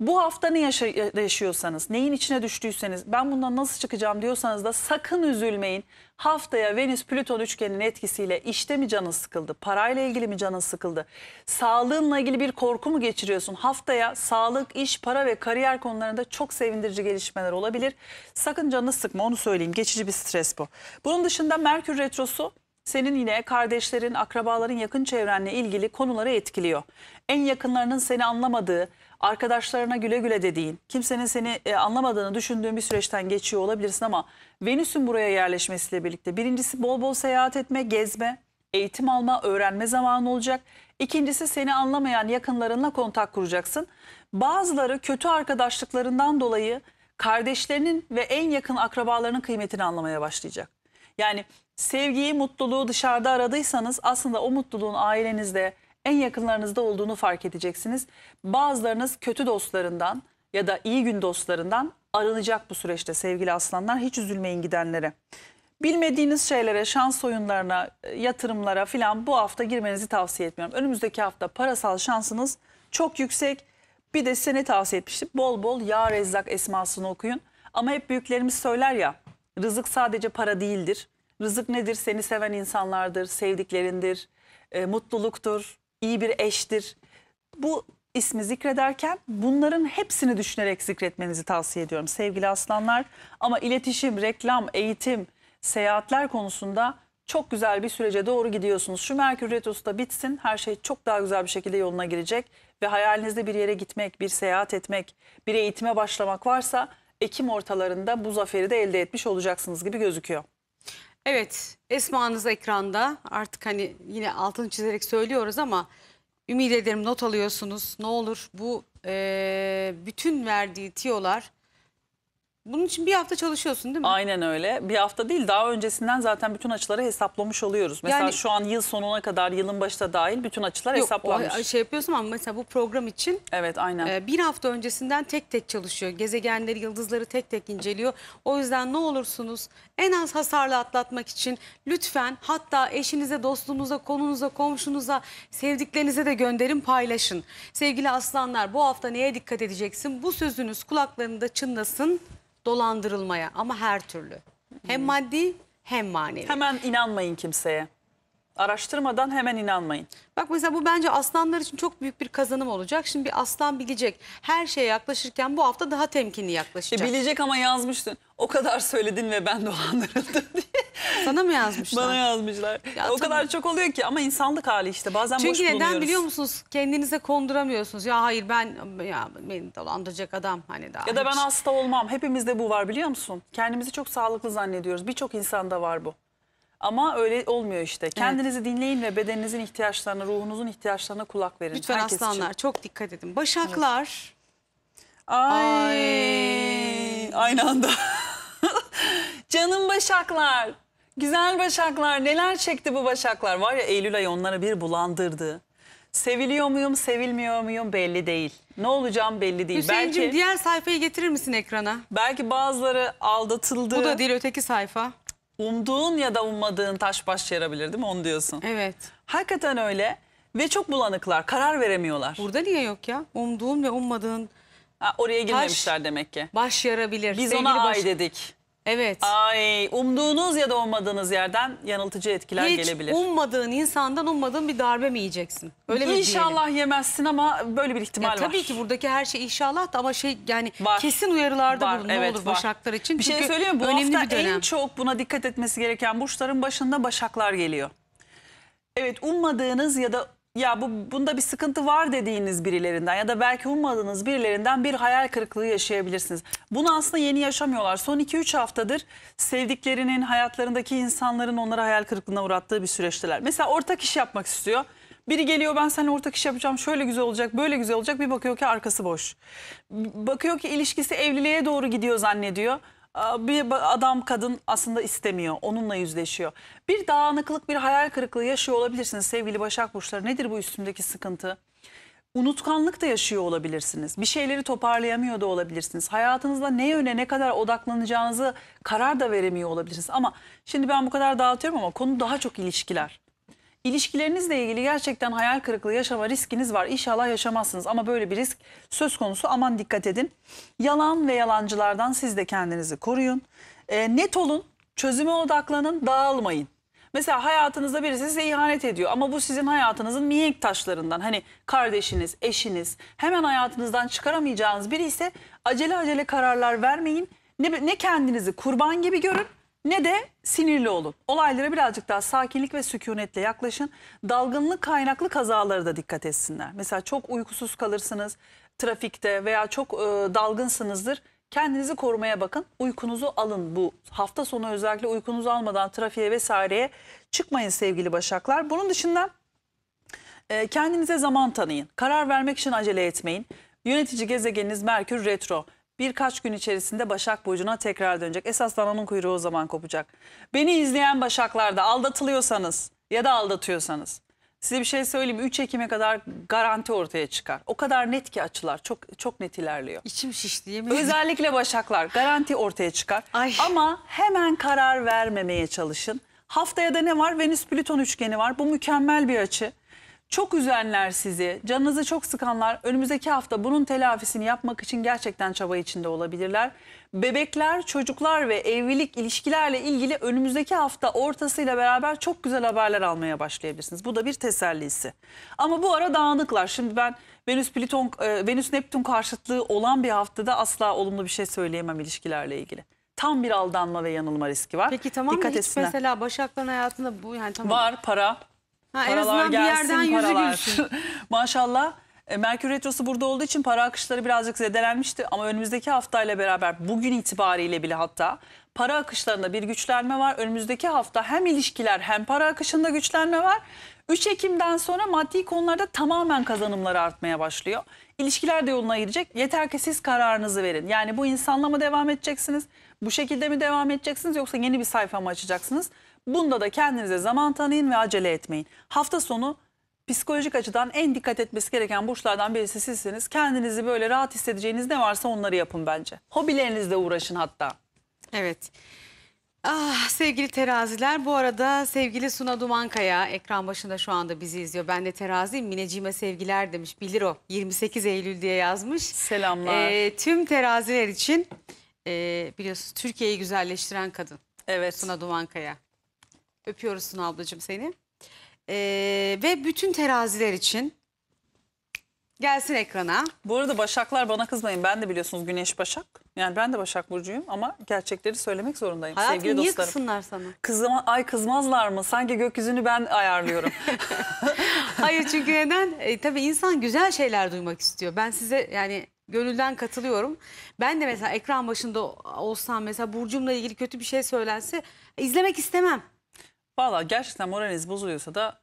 Bu hafta ne yaşıyorsanız, neyin içine düştüyseniz, ben bundan nasıl çıkacağım diyorsanız da sakın üzülmeyin. Haftaya Venüs-Plüton üçgenin etkisiyle işte mi canın sıkıldı, parayla ilgili mi canın sıkıldı, sağlığınla ilgili bir korku mu geçiriyorsun? Haftaya sağlık, iş, para ve kariyer konularında çok sevindirici gelişmeler olabilir. Sakın canını sıkma onu söyleyeyim. Geçici bir stres bu. Bunun dışında Merkür Retrosu senin yine kardeşlerin, akrabaların, yakın çevrenle ilgili konuları etkiliyor. En yakınlarının seni anlamadığı, arkadaşlarına güle güle dediğin, kimsenin seni e, anlamadığını düşündüğün bir süreçten geçiyor olabilirsin ama Venüs'ün buraya yerleşmesiyle birlikte birincisi bol bol seyahat etme, gezme, eğitim alma, öğrenme zamanı olacak. İkincisi seni anlamayan yakınlarınla kontak kuracaksın. Bazıları kötü arkadaşlıklarından dolayı kardeşlerinin ve en yakın akrabalarının kıymetini anlamaya başlayacak. Yani sevgiyi, mutluluğu dışarıda aradıysanız aslında o mutluluğun ailenizde, en yakınlarınızda olduğunu fark edeceksiniz. Bazılarınız kötü dostlarından ya da iyi gün dostlarından arınacak bu süreçte sevgili aslanlar. Hiç üzülmeyin gidenlere. Bilmediğiniz şeylere, şans oyunlarına, yatırımlara filan bu hafta girmenizi tavsiye etmiyorum. Önümüzdeki hafta parasal şansınız çok yüksek. Bir de size ne tavsiye etmiştim? Bol bol Ya Rezzak esmasını okuyun. Ama hep büyüklerimiz söyler ya Rızık sadece para değildir. Rızık nedir? Seni seven insanlardır, sevdiklerindir, e, mutluluktur, iyi bir eştir. Bu ismi zikrederken bunların hepsini düşünerek zikretmenizi tavsiye ediyorum sevgili aslanlar. Ama iletişim, reklam, eğitim, seyahatler konusunda çok güzel bir sürece doğru gidiyorsunuz. Şu Merkür Retrosu da bitsin her şey çok daha güzel bir şekilde yoluna girecek. Ve hayalinizde bir yere gitmek, bir seyahat etmek, bir eğitime başlamak varsa Ekim ortalarında bu zaferi de elde etmiş olacaksınız gibi gözüküyor. Evet esmanız ekranda artık hani yine altını çizerek söylüyoruz ama ümit ederim not alıyorsunuz. Ne olur bu e, bütün verdiği tiyolar bunun için bir hafta çalışıyorsun değil mi? Aynen öyle. Bir hafta değil daha öncesinden zaten bütün açıları hesaplamış oluyoruz. Mesela Yani- şu an yıl sonuna kadar yılın başta dahil bütün açılar Yok, hesaplanmış. şey yapıyorsun ama mesela bu program için evet aynen. e, bir hafta öncesinden tek tek çalışıyor. Gezegenleri, yıldızları tek tek inceliyor. O yüzden ne olursunuz en az hasarla atlatmak için lütfen hatta eşinize, dostunuza, konunuza, komşunuza, sevdiklerinize de gönderin, paylaşın. Sevgili aslanlar bu hafta neye dikkat edeceksin? Bu sözünüz kulaklarında çınlasın dolandırılmaya ama her türlü. Hem hmm. maddi hem manevi. Hemen inanmayın kimseye. Araştırmadan hemen inanmayın. Bak mesela bu bence aslanlar için çok büyük bir kazanım olacak. Şimdi bir aslan bilecek. Her şeye yaklaşırken bu hafta daha temkinli yaklaşacak. E bilecek ama yazmıştın. O kadar söyledin ve ben dolandırıldım diye. Sana mı yazmışlar? Bana yazmışlar. Ya, o tabii. kadar çok oluyor ki ama insanlık hali işte bazen Çünkü boş neden bulunuyoruz. biliyor musunuz? Kendinize konduramıyorsunuz. Ya hayır ben ya beni dolandıracak adam hani daha. Ya da ben hasta olmam. Hepimizde bu var biliyor musun? Kendimizi çok sağlıklı zannediyoruz. Birçok insanda var bu. Ama öyle olmuyor işte. Kendinizi dinleyin ve bedeninizin ihtiyaçlarına, ruhunuzun ihtiyaçlarına kulak verin. Lütfen Herkes için. çok dikkat edin. Başaklar. Ay. Aynı anda. Canım başaklar. Güzel başaklar. Neler çekti bu başaklar? Var ya Eylül ayı onları bir bulandırdı. Seviliyor muyum, sevilmiyor muyum belli değil. Ne olacağım belli değil. Hüseyin'cim belki diğer sayfayı getirir misin ekrana? belki bazıları aldatıldı. Bu da değil öteki sayfa umduğun ya da ummadığın taş baş yarabilir değil mi? Onu diyorsun. Evet. Hakikaten öyle ve çok bulanıklar. Karar veremiyorlar. Burada niye yok ya? Umduğun ve ummadığın Ha, oraya girmemişler demek ki. baş yarabilir. Biz Sevgili ona baş- ay dedik. Evet. Ay umduğunuz ya da ummadığınız yerden yanıltıcı etkiler Hiç gelebilir. ummadığın insandan ummadığın bir darbe mi yiyeceksin? Öyle mi İnşallah yemezsin ama böyle bir ihtimal Ya var. tabii ki buradaki her şey inşallah da ama şey yani Var. kesin uyarılarda Var, bulun ne olur var. başaklar için. Bir şey söyleyeyim Bu önemli hafta bir dönem. en çok buna dikkat etmesi gereken burçların başında başaklar geliyor. Evet ummadığınız ya da ya bu bunda bir sıkıntı var dediğiniz birilerinden ya da belki ummadığınız birilerinden bir hayal kırıklığı yaşayabilirsiniz. Bunu aslında yeni yaşamıyorlar. Son 2-3 haftadır sevdiklerinin, hayatlarındaki insanların onlara hayal kırıklığına uğrattığı bir süreçteler. Mesela ortak iş yapmak istiyor. Biri geliyor ben seninle ortak iş yapacağım şöyle güzel olacak böyle güzel olacak bir bakıyor ki arkası boş. Bakıyor ki ilişkisi evliliğe doğru gidiyor zannediyor bir adam kadın aslında istemiyor. Onunla yüzleşiyor. Bir dağınıklık, bir hayal kırıklığı yaşıyor olabilirsiniz sevgili Başak Burçları. Nedir bu üstümdeki sıkıntı? Unutkanlık da yaşıyor olabilirsiniz. Bir şeyleri toparlayamıyor da olabilirsiniz. Hayatınızda ne yöne ne kadar odaklanacağınızı karar da veremiyor olabilirsiniz. Ama şimdi ben bu kadar dağıtıyorum ama konu daha çok ilişkiler. İlişkilerinizle ilgili gerçekten hayal kırıklığı yaşama riskiniz var. İnşallah yaşamazsınız ama böyle bir risk söz konusu. Aman dikkat edin. Yalan ve yalancılardan siz de kendinizi koruyun. E, net olun, çözüme odaklanın, dağılmayın. Mesela hayatınızda birisi size ihanet ediyor ama bu sizin hayatınızın mihenk taşlarından. Hani kardeşiniz, eşiniz hemen hayatınızdan çıkaramayacağınız biri ise acele acele kararlar vermeyin. Ne, ne kendinizi kurban gibi görün ne de sinirli olun. Olaylara birazcık daha sakinlik ve sükunetle yaklaşın. Dalgınlık kaynaklı kazalara da dikkat etsinler. Mesela çok uykusuz kalırsınız trafikte veya çok e, dalgınsınızdır. Kendinizi korumaya bakın. Uykunuzu alın bu hafta sonu özellikle uykunuzu almadan trafiğe vesaireye çıkmayın sevgili başaklar. Bunun dışında e, kendinize zaman tanıyın. Karar vermek için acele etmeyin. Yönetici gezegeniniz Merkür retro birkaç gün içerisinde Başak Burcu'na tekrar dönecek. Esas dananın kuyruğu o zaman kopacak. Beni izleyen Başaklarda aldatılıyorsanız ya da aldatıyorsanız size bir şey söyleyeyim 3 Ekim'e kadar garanti ortaya çıkar. O kadar net ki açılar çok çok net ilerliyor. İçim şişti yemin Özellikle Başaklar garanti ortaya çıkar. Ay. Ama hemen karar vermemeye çalışın. Haftaya da ne var? Venüs Plüton üçgeni var. Bu mükemmel bir açı. Çok üzenler sizi, canınızı çok sıkanlar önümüzdeki hafta bunun telafisini yapmak için gerçekten çaba içinde olabilirler. Bebekler, çocuklar ve evlilik ilişkilerle ilgili önümüzdeki hafta ortasıyla beraber çok güzel haberler almaya başlayabilirsiniz. Bu da bir tesellisi. Ama bu ara dağınıklar. Şimdi ben Venüs Pliton e, Venüs Neptün karşıtlığı olan bir haftada asla olumlu bir şey söyleyemem ilişkilerle ilgili tam bir aldanma ve yanılma riski var. Peki tamam Dikkat da hiç etsinler. mesela Başak'tan hayatında bu yani tamam. Var para, Ha, en azından bir yerden yüzü gülsün. Maşallah. E, Merkür Retrosu burada olduğu için para akışları birazcık zedelenmişti ama önümüzdeki haftayla beraber bugün itibariyle bile hatta para akışlarında bir güçlenme var. Önümüzdeki hafta hem ilişkiler hem para akışında güçlenme var. 3 Ekim'den sonra maddi konularda tamamen kazanımlar artmaya başlıyor. İlişkiler de yoluna girecek. Yeter ki siz kararınızı verin. Yani bu insanla mı devam edeceksiniz? Bu şekilde mi devam edeceksiniz yoksa yeni bir sayfa mı açacaksınız? Bunda da kendinize zaman tanıyın ve acele etmeyin. Hafta sonu psikolojik açıdan en dikkat etmesi gereken burçlardan birisi sizsiniz. Kendinizi böyle rahat hissedeceğiniz ne varsa onları yapın bence. Hobilerinizle uğraşın hatta. Evet. Ah sevgili teraziler bu arada sevgili Suna Dumankaya ekran başında şu anda bizi izliyor. Ben de teraziyim mineciğime sevgiler demiş bilir o 28 Eylül diye yazmış. Selamlar. Ee, tüm teraziler için e, biliyorsunuz Türkiye'yi güzelleştiren kadın. Evet. Suna Dumankaya. Öpüyoruz Suna ablacığım seni. Ee, ve bütün teraziler için gelsin ekrana. Bu arada Başaklar bana kızmayın. Ben de biliyorsunuz Güneş Başak. Yani ben de Başak Burcu'yum ama gerçekleri söylemek zorundayım Hayatım, sevgili niye kızsınlar sana? Kızma ay kızmazlar mı? Sanki gökyüzünü ben ayarlıyorum. Hayır çünkü neden? E, tabii insan güzel şeyler duymak istiyor. Ben size yani gönülden katılıyorum. Ben de mesela ekran başında olsam mesela Burcu'mla ilgili kötü bir şey söylense izlemek istemem. Valla gerçekten moraliniz bozuluyorsa da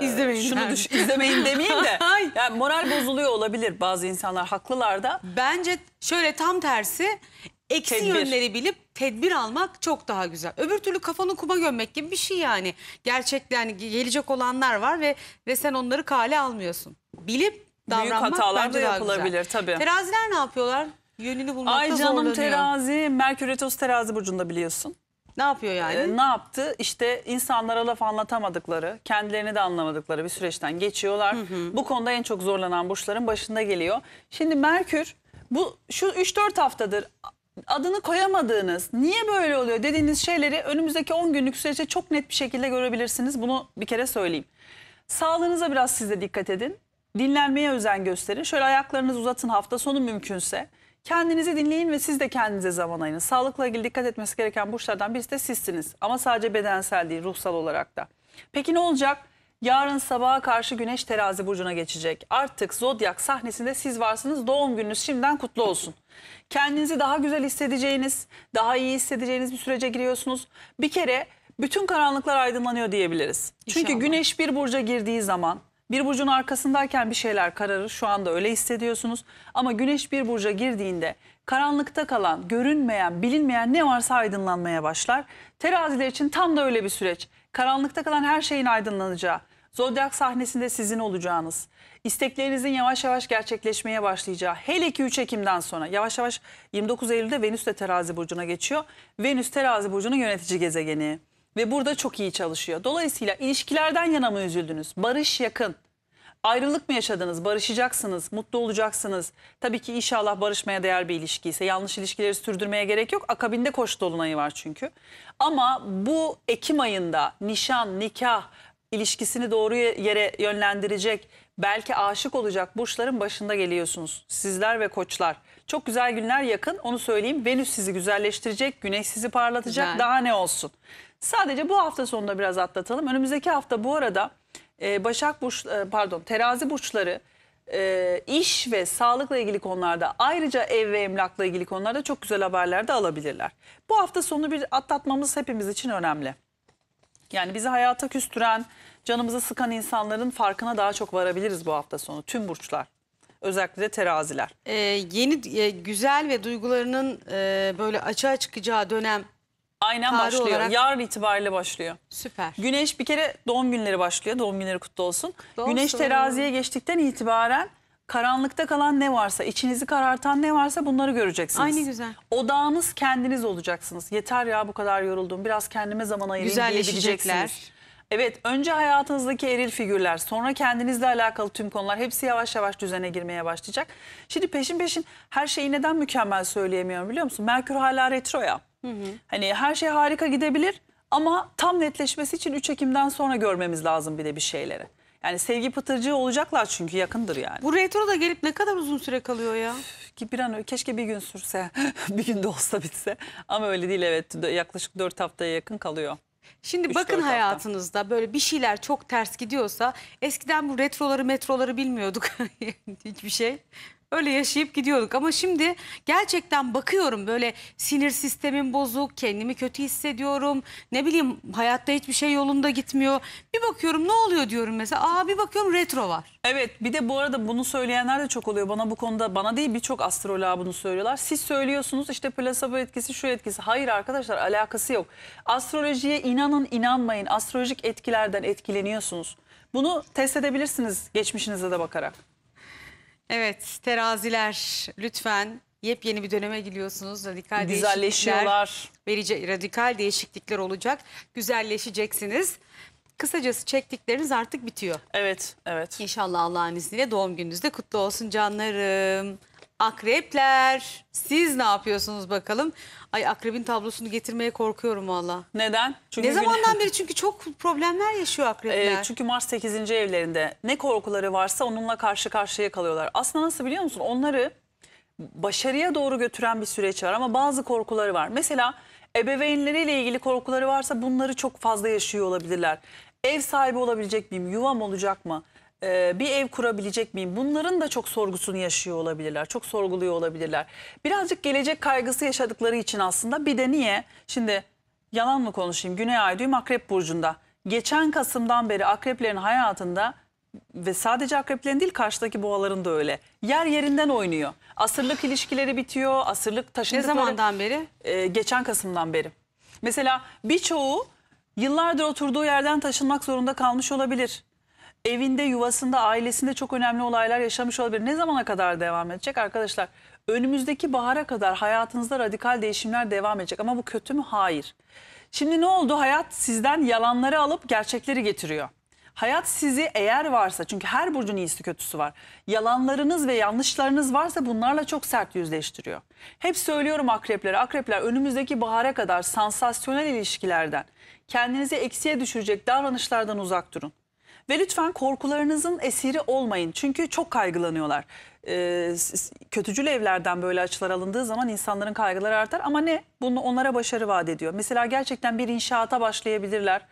e, İzlemeyin. şunu düş izlemeyin demeyin de yani moral bozuluyor olabilir bazı insanlar haklılar da. Bence şöyle tam tersi eksi Tedbir. yönleri bilip tedbir almak çok daha güzel. Öbür türlü kafanı kuma gömmek gibi bir şey yani. Gerçekten yani gelecek olanlar var ve ve sen onları kale almıyorsun. Bilip davranmak Büyük hatalar da bence güzel. yapılabilir tabii. Teraziler ne yapıyorlar? Yönünü bulmakta Ay canım zorlanıyor. terazi, Merkür Retos terazi burcunda biliyorsun. Ne yapıyor yani? Ee, ne yaptı? İşte insanlara laf anlatamadıkları, kendilerini de anlamadıkları bir süreçten geçiyorlar. Hı hı. Bu konuda en çok zorlanan burçların başında geliyor. Şimdi Merkür bu şu 3-4 haftadır adını koyamadığınız, niye böyle oluyor dediğiniz şeyleri önümüzdeki 10 günlük süreçte çok net bir şekilde görebilirsiniz. Bunu bir kere söyleyeyim. Sağlığınıza biraz siz de dikkat edin. Dinlenmeye özen gösterin. Şöyle ayaklarınızı uzatın hafta sonu mümkünse. Kendinizi dinleyin ve siz de kendinize zaman ayırın. Sağlıkla ilgili dikkat etmesi gereken burçlardan birisi de sizsiniz. Ama sadece bedensel değil, ruhsal olarak da. Peki ne olacak? Yarın sabaha karşı güneş terazi burcuna geçecek. Artık zodyak sahnesinde siz varsınız. Doğum gününüz şimdiden kutlu olsun. Kendinizi daha güzel hissedeceğiniz, daha iyi hissedeceğiniz bir sürece giriyorsunuz. Bir kere bütün karanlıklar aydınlanıyor diyebiliriz. Çünkü güneş bir burca girdiği zaman bir burcun arkasındayken bir şeyler kararır. Şu anda öyle hissediyorsunuz. Ama güneş bir burca girdiğinde karanlıkta kalan, görünmeyen, bilinmeyen ne varsa aydınlanmaya başlar. Teraziler için tam da öyle bir süreç. Karanlıkta kalan her şeyin aydınlanacağı, zodyak sahnesinde sizin olacağınız, isteklerinizin yavaş yavaş gerçekleşmeye başlayacağı, hele ki 3 Ekim'den sonra yavaş yavaş 29 Eylül'de Venüs de terazi burcuna geçiyor. Venüs terazi burcunun yönetici gezegeni ve burada çok iyi çalışıyor. Dolayısıyla ilişkilerden yana mı üzüldünüz? Barış yakın. Ayrılık mı yaşadınız? Barışacaksınız, mutlu olacaksınız. Tabii ki inşallah barışmaya değer bir ilişkiyse yanlış ilişkileri sürdürmeye gerek yok. Akabinde koç dolunayı var çünkü. Ama bu Ekim ayında nişan, nikah ilişkisini doğru yere yönlendirecek, belki aşık olacak burçların başında geliyorsunuz. Sizler ve koçlar. Çok güzel günler yakın onu söyleyeyim. Venüs sizi güzelleştirecek, güneş sizi parlatacak. Güzel. Daha ne olsun? Sadece bu hafta sonunda biraz atlatalım. Önümüzdeki hafta bu arada e, Başak Burç, e, pardon terazi burçları e, iş ve sağlıkla ilgili konularda ayrıca ev ve emlakla ilgili konularda çok güzel haberler de alabilirler. Bu hafta sonu bir atlatmamız hepimiz için önemli. Yani bizi hayata küstüren, canımızı sıkan insanların farkına daha çok varabiliriz bu hafta sonu tüm burçlar. Özellikle de teraziler. Ee, yeni e, güzel ve duygularının e, böyle açığa çıkacağı dönem Aynen Tarih başlıyor. olarak- Yarın itibariyle başlıyor. Süper. Güneş bir kere doğum günleri başlıyor. Doğum günleri kutlu olsun. olsun. Güneş teraziye geçtikten itibaren karanlıkta kalan ne varsa, içinizi karartan ne varsa bunları göreceksiniz. Aynı güzel. Odağınız kendiniz olacaksınız. Yeter ya bu kadar yoruldum. Biraz kendime zaman ayırayım Güzelleşecekler. diyebileceksiniz. Evet önce hayatınızdaki eril figürler sonra kendinizle alakalı tüm konular hepsi yavaş yavaş düzene girmeye başlayacak. Şimdi peşin peşin her şeyi neden mükemmel söyleyemiyorum biliyor musun? Merkür hala retro ya. Hı hı. Hani her şey harika gidebilir ama tam netleşmesi için 3 Ekim'den sonra görmemiz lazım bir de bir şeyleri. Yani sevgi pıtırcığı olacaklar çünkü yakındır yani. Bu retro da gelip ne kadar uzun süre kalıyor ya? Ki bir an keşke bir gün sürse, bir gün de olsa bitse. Ama öyle değil evet yaklaşık 4 haftaya yakın kalıyor. Şimdi Üç bakın hayatınızda hafta. böyle bir şeyler çok ters gidiyorsa eskiden bu retroları metroları bilmiyorduk hiçbir şey öyle yaşayıp gidiyorduk. Ama şimdi gerçekten bakıyorum böyle sinir sistemim bozuk, kendimi kötü hissediyorum. Ne bileyim hayatta hiçbir şey yolunda gitmiyor. Bir bakıyorum ne oluyor diyorum mesela. Aa bir bakıyorum retro var. Evet bir de bu arada bunu söyleyenler de çok oluyor. Bana bu konuda bana değil birçok astroloğa bunu söylüyorlar. Siz söylüyorsunuz işte plasebo etkisi şu etkisi. Hayır arkadaşlar alakası yok. Astrolojiye inanın inanmayın. Astrolojik etkilerden etkileniyorsunuz. Bunu test edebilirsiniz geçmişinize de bakarak. Evet teraziler lütfen yepyeni bir döneme gidiyorsunuz. Radikal Güzelleşiyorlar. Verici, radikal değişiklikler olacak. Güzelleşeceksiniz. Kısacası çektikleriniz artık bitiyor. Evet, evet. İnşallah Allah'ın izniyle doğum gününüzde kutlu olsun canlarım. Akrepler siz ne yapıyorsunuz bakalım? Ay akrebin tablosunu getirmeye korkuyorum valla. Neden? Çünkü ne zamandan beri çünkü çok problemler yaşıyor ee, akrepler. Ee, çünkü Mars 8. evlerinde ne korkuları varsa onunla karşı karşıya kalıyorlar. Aslında nasıl biliyor musun? Onları başarıya doğru götüren bir süreç var ama bazı korkuları var. Mesela ebeveynleriyle ilgili korkuları varsa bunları çok fazla yaşıyor olabilirler. Ev sahibi olabilecek miyim? Yuvam olacak mı? E, bir ev kurabilecek miyim? Bunların da çok sorgusunu yaşıyor olabilirler. Çok sorguluyor olabilirler. Birazcık gelecek kaygısı yaşadıkları için aslında bir de niye? Şimdi yalan mı konuşayım? Güney ay düğüm Akrep Burcu'nda. Geçen Kasım'dan beri akreplerin hayatında ve sadece akreplerin değil karşıdaki boğaların da öyle. Yer yerinden oynuyor. Asırlık ilişkileri bitiyor. Asırlık taşındıkları. Ne zamandan beri? E, geçen Kasım'dan beri. Mesela birçoğu yıllardır oturduğu yerden taşınmak zorunda kalmış olabilir evinde, yuvasında, ailesinde çok önemli olaylar yaşamış olabilir. Ne zamana kadar devam edecek arkadaşlar? Önümüzdeki bahara kadar hayatınızda radikal değişimler devam edecek ama bu kötü mü? Hayır. Şimdi ne oldu? Hayat sizden yalanları alıp gerçekleri getiriyor. Hayat sizi eğer varsa çünkü her burcun iyisi kötüsü var. Yalanlarınız ve yanlışlarınız varsa bunlarla çok sert yüzleştiriyor. Hep söylüyorum akreplere. Akrepler önümüzdeki bahara kadar sansasyonel ilişkilerden, kendinizi eksiye düşürecek davranışlardan uzak durun. Ve lütfen korkularınızın esiri olmayın. Çünkü çok kaygılanıyorlar. Ee, kötücül evlerden böyle açılar alındığı zaman insanların kaygıları artar. Ama ne? Bunu onlara başarı vaat ediyor. Mesela gerçekten bir inşaata başlayabilirler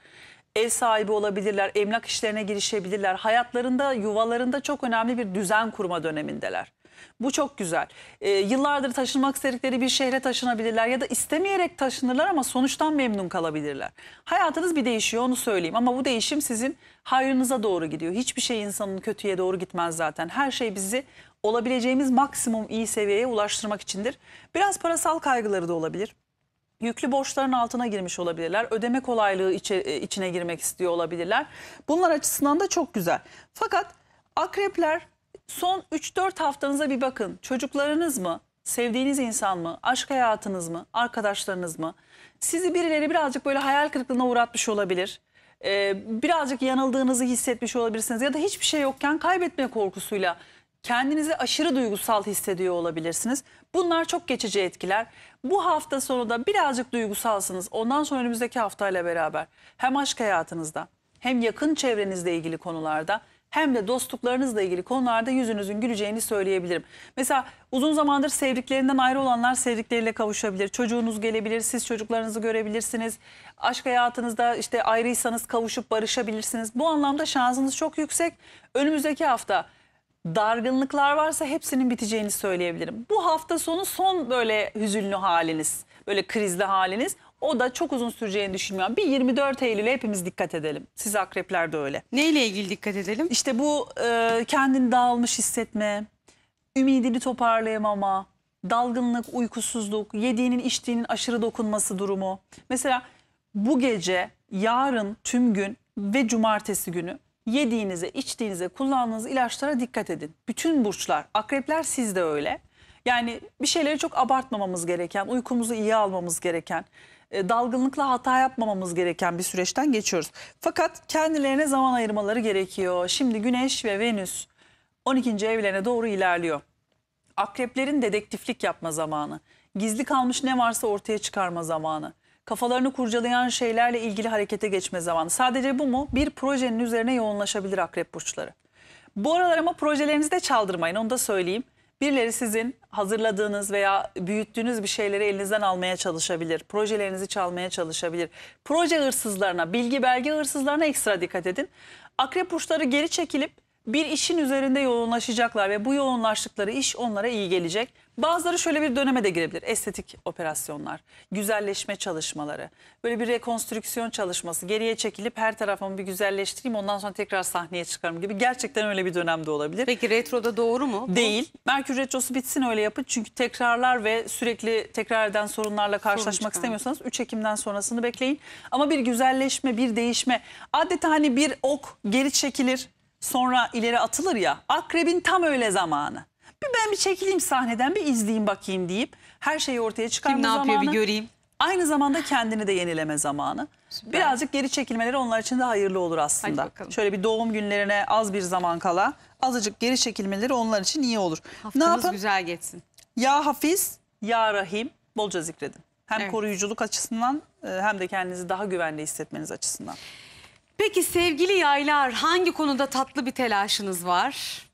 ev sahibi olabilirler, emlak işlerine girişebilirler. Hayatlarında, yuvalarında çok önemli bir düzen kurma dönemindeler. Bu çok güzel. E, yıllardır taşınmak istedikleri bir şehre taşınabilirler ya da istemeyerek taşınırlar ama sonuçtan memnun kalabilirler. Hayatınız bir değişiyor onu söyleyeyim ama bu değişim sizin hayrınıza doğru gidiyor. Hiçbir şey insanın kötüye doğru gitmez zaten. Her şey bizi olabileceğimiz maksimum iyi seviyeye ulaştırmak içindir. Biraz parasal kaygıları da olabilir. Yüklü borçların altına girmiş olabilirler. Ödeme kolaylığı içe, e, içine girmek istiyor olabilirler. Bunlar açısından da çok güzel. Fakat akrepler son 3-4 haftanıza bir bakın. Çocuklarınız mı? Sevdiğiniz insan mı? Aşk hayatınız mı? Arkadaşlarınız mı? Sizi birileri birazcık böyle hayal kırıklığına uğratmış olabilir. Ee, birazcık yanıldığınızı hissetmiş olabilirsiniz. Ya da hiçbir şey yokken kaybetme korkusuyla kendinizi aşırı duygusal hissediyor olabilirsiniz. Bunlar çok geçici etkiler. Bu hafta sonu da birazcık duygusalsınız. Ondan sonra önümüzdeki haftayla beraber hem aşk hayatınızda hem yakın çevrenizle ilgili konularda hem de dostluklarınızla ilgili konularda yüzünüzün güleceğini söyleyebilirim. Mesela uzun zamandır sevdiklerinden ayrı olanlar sevdikleriyle kavuşabilir. Çocuğunuz gelebilir, siz çocuklarınızı görebilirsiniz. Aşk hayatınızda işte ayrıysanız kavuşup barışabilirsiniz. Bu anlamda şansınız çok yüksek. Önümüzdeki hafta dargınlıklar varsa hepsinin biteceğini söyleyebilirim. Bu hafta sonu son böyle hüzünlü haliniz, böyle krizli haliniz. O da çok uzun süreceğini düşünmüyorum. Bir 24 Eylül'e hepimiz dikkat edelim. Siz akrepler de öyle. Neyle ilgili dikkat edelim? İşte bu e, kendini dağılmış hissetme, ümidini toparlayamama, dalgınlık, uykusuzluk, yediğinin içtiğinin aşırı dokunması durumu. Mesela bu gece, yarın tüm gün ve cumartesi günü yediğinize, içtiğinize, kullandığınız ilaçlara dikkat edin. Bütün burçlar, akrepler siz de öyle. Yani bir şeyleri çok abartmamamız gereken, uykumuzu iyi almamız gereken e, dalgınlıkla hata yapmamamız gereken bir süreçten geçiyoruz. Fakat kendilerine zaman ayırmaları gerekiyor. Şimdi Güneş ve Venüs 12. evlerine doğru ilerliyor. Akreplerin dedektiflik yapma zamanı. Gizli kalmış ne varsa ortaya çıkarma zamanı. Kafalarını kurcalayan şeylerle ilgili harekete geçme zamanı. Sadece bu mu? Bir projenin üzerine yoğunlaşabilir akrep burçları. Bu aralar ama projelerinizi de çaldırmayın onu da söyleyeyim. Birileri sizin hazırladığınız veya büyüttüğünüz bir şeyleri elinizden almaya çalışabilir. Projelerinizi çalmaya çalışabilir. Proje hırsızlarına, bilgi belge hırsızlarına ekstra dikkat edin. Akrep burçları geri çekilip bir işin üzerinde yoğunlaşacaklar ve bu yoğunlaştıkları iş onlara iyi gelecek. Bazıları şöyle bir döneme de girebilir. Estetik operasyonlar, güzelleşme çalışmaları, böyle bir rekonstrüksiyon çalışması, geriye çekilip her tarafımı bir güzelleştireyim ondan sonra tekrar sahneye çıkarım gibi gerçekten öyle bir dönemde olabilir. Peki retroda doğru mu? Değil. Merkür retrosu bitsin öyle yapın. Çünkü tekrarlar ve sürekli tekrar eden sorunlarla karşılaşmak istemiyorsanız 3 Ekim'den sonrasını bekleyin. Ama bir güzelleşme, bir değişme. Adeta hani bir ok geri çekilir sonra ileri atılır ya. Akrebin tam öyle zamanı bir ben bir çekileyim sahneden bir izleyeyim bakayım deyip her şeyi ortaya çıkarma Kim ne zamanı. bir göreyim. Aynı zamanda kendini de yenileme zamanı. Süper. Birazcık geri çekilmeleri onlar için de hayırlı olur aslında. Şöyle bir doğum günlerine az bir zaman kala azıcık geri çekilmeleri onlar için iyi olur. ne Haftamız yapın? güzel geçsin. Ya Hafiz, Ya Rahim bolca zikredin. Hem Evet. koruyuculuk açısından e, hem de kendinizi daha güvenli hissetmeniz açısından. Peki sevgili yaylar hangi konuda tatlı bir telaşınız var?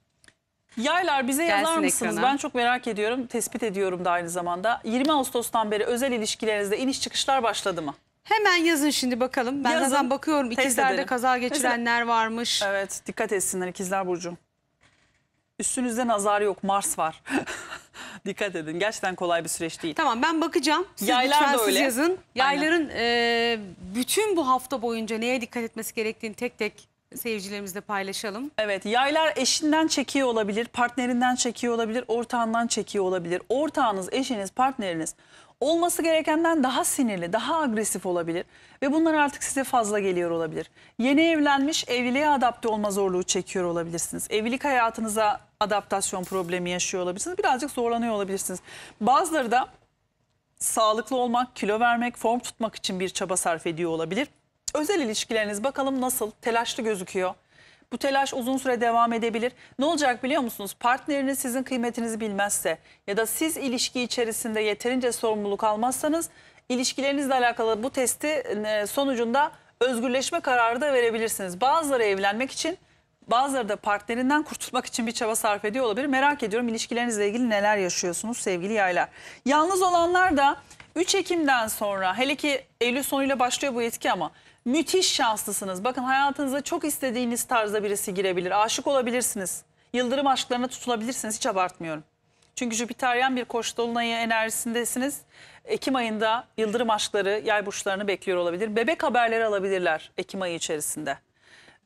Yaylar bize Gelsin yazar mısınız? Ekrana. Ben çok merak ediyorum, tespit ediyorum da aynı zamanda. 20 Ağustos'tan beri özel ilişkilerinizde iniş çıkışlar başladı mı? Hemen yazın şimdi bakalım. Ben yazın, zaten bakıyorum ikizlerde kaza geçirenler Mesela, varmış. Evet dikkat etsinler ikizler Burcu. Üstünüzde nazar yok Mars var. dikkat edin gerçekten kolay bir süreç değil. Tamam ben bakacağım. Siz Yaylar da öyle. yazın. Yayların e, bütün bu hafta boyunca neye dikkat etmesi gerektiğini tek tek seyircilerimizle paylaşalım. Evet yaylar eşinden çekiyor olabilir, partnerinden çekiyor olabilir, ortağından çekiyor olabilir. Ortağınız, eşiniz, partneriniz olması gerekenden daha sinirli, daha agresif olabilir ve bunlar artık size fazla geliyor olabilir. Yeni evlenmiş, evliliğe adapte olma zorluğu çekiyor olabilirsiniz. Evlilik hayatınıza adaptasyon problemi yaşıyor olabilirsiniz. Birazcık zorlanıyor olabilirsiniz. Bazıları da sağlıklı olmak, kilo vermek, form tutmak için bir çaba sarf ediyor olabilir. Özel ilişkileriniz bakalım nasıl? Telaşlı gözüküyor. Bu telaş uzun süre devam edebilir. Ne olacak biliyor musunuz? Partneriniz sizin kıymetinizi bilmezse ya da siz ilişki içerisinde yeterince sorumluluk almazsanız ilişkilerinizle alakalı bu testi e, sonucunda özgürleşme kararı da verebilirsiniz. Bazıları evlenmek için bazıları da partnerinden kurtulmak için bir çaba sarf ediyor olabilir. Merak ediyorum ilişkilerinizle ilgili neler yaşıyorsunuz sevgili yaylar. Yalnız olanlar da 3 Ekim'den sonra hele ki Eylül sonuyla başlıyor bu etki ama müthiş şanslısınız. Bakın hayatınıza çok istediğiniz tarzda birisi girebilir. Aşık olabilirsiniz. Yıldırım aşklarına tutulabilirsiniz. Hiç abartmıyorum. Çünkü Jüpiteryen bir koç dolunayı enerjisindesiniz. Ekim ayında yıldırım aşkları yay burçlarını bekliyor olabilir. Bebek haberleri alabilirler Ekim ayı içerisinde.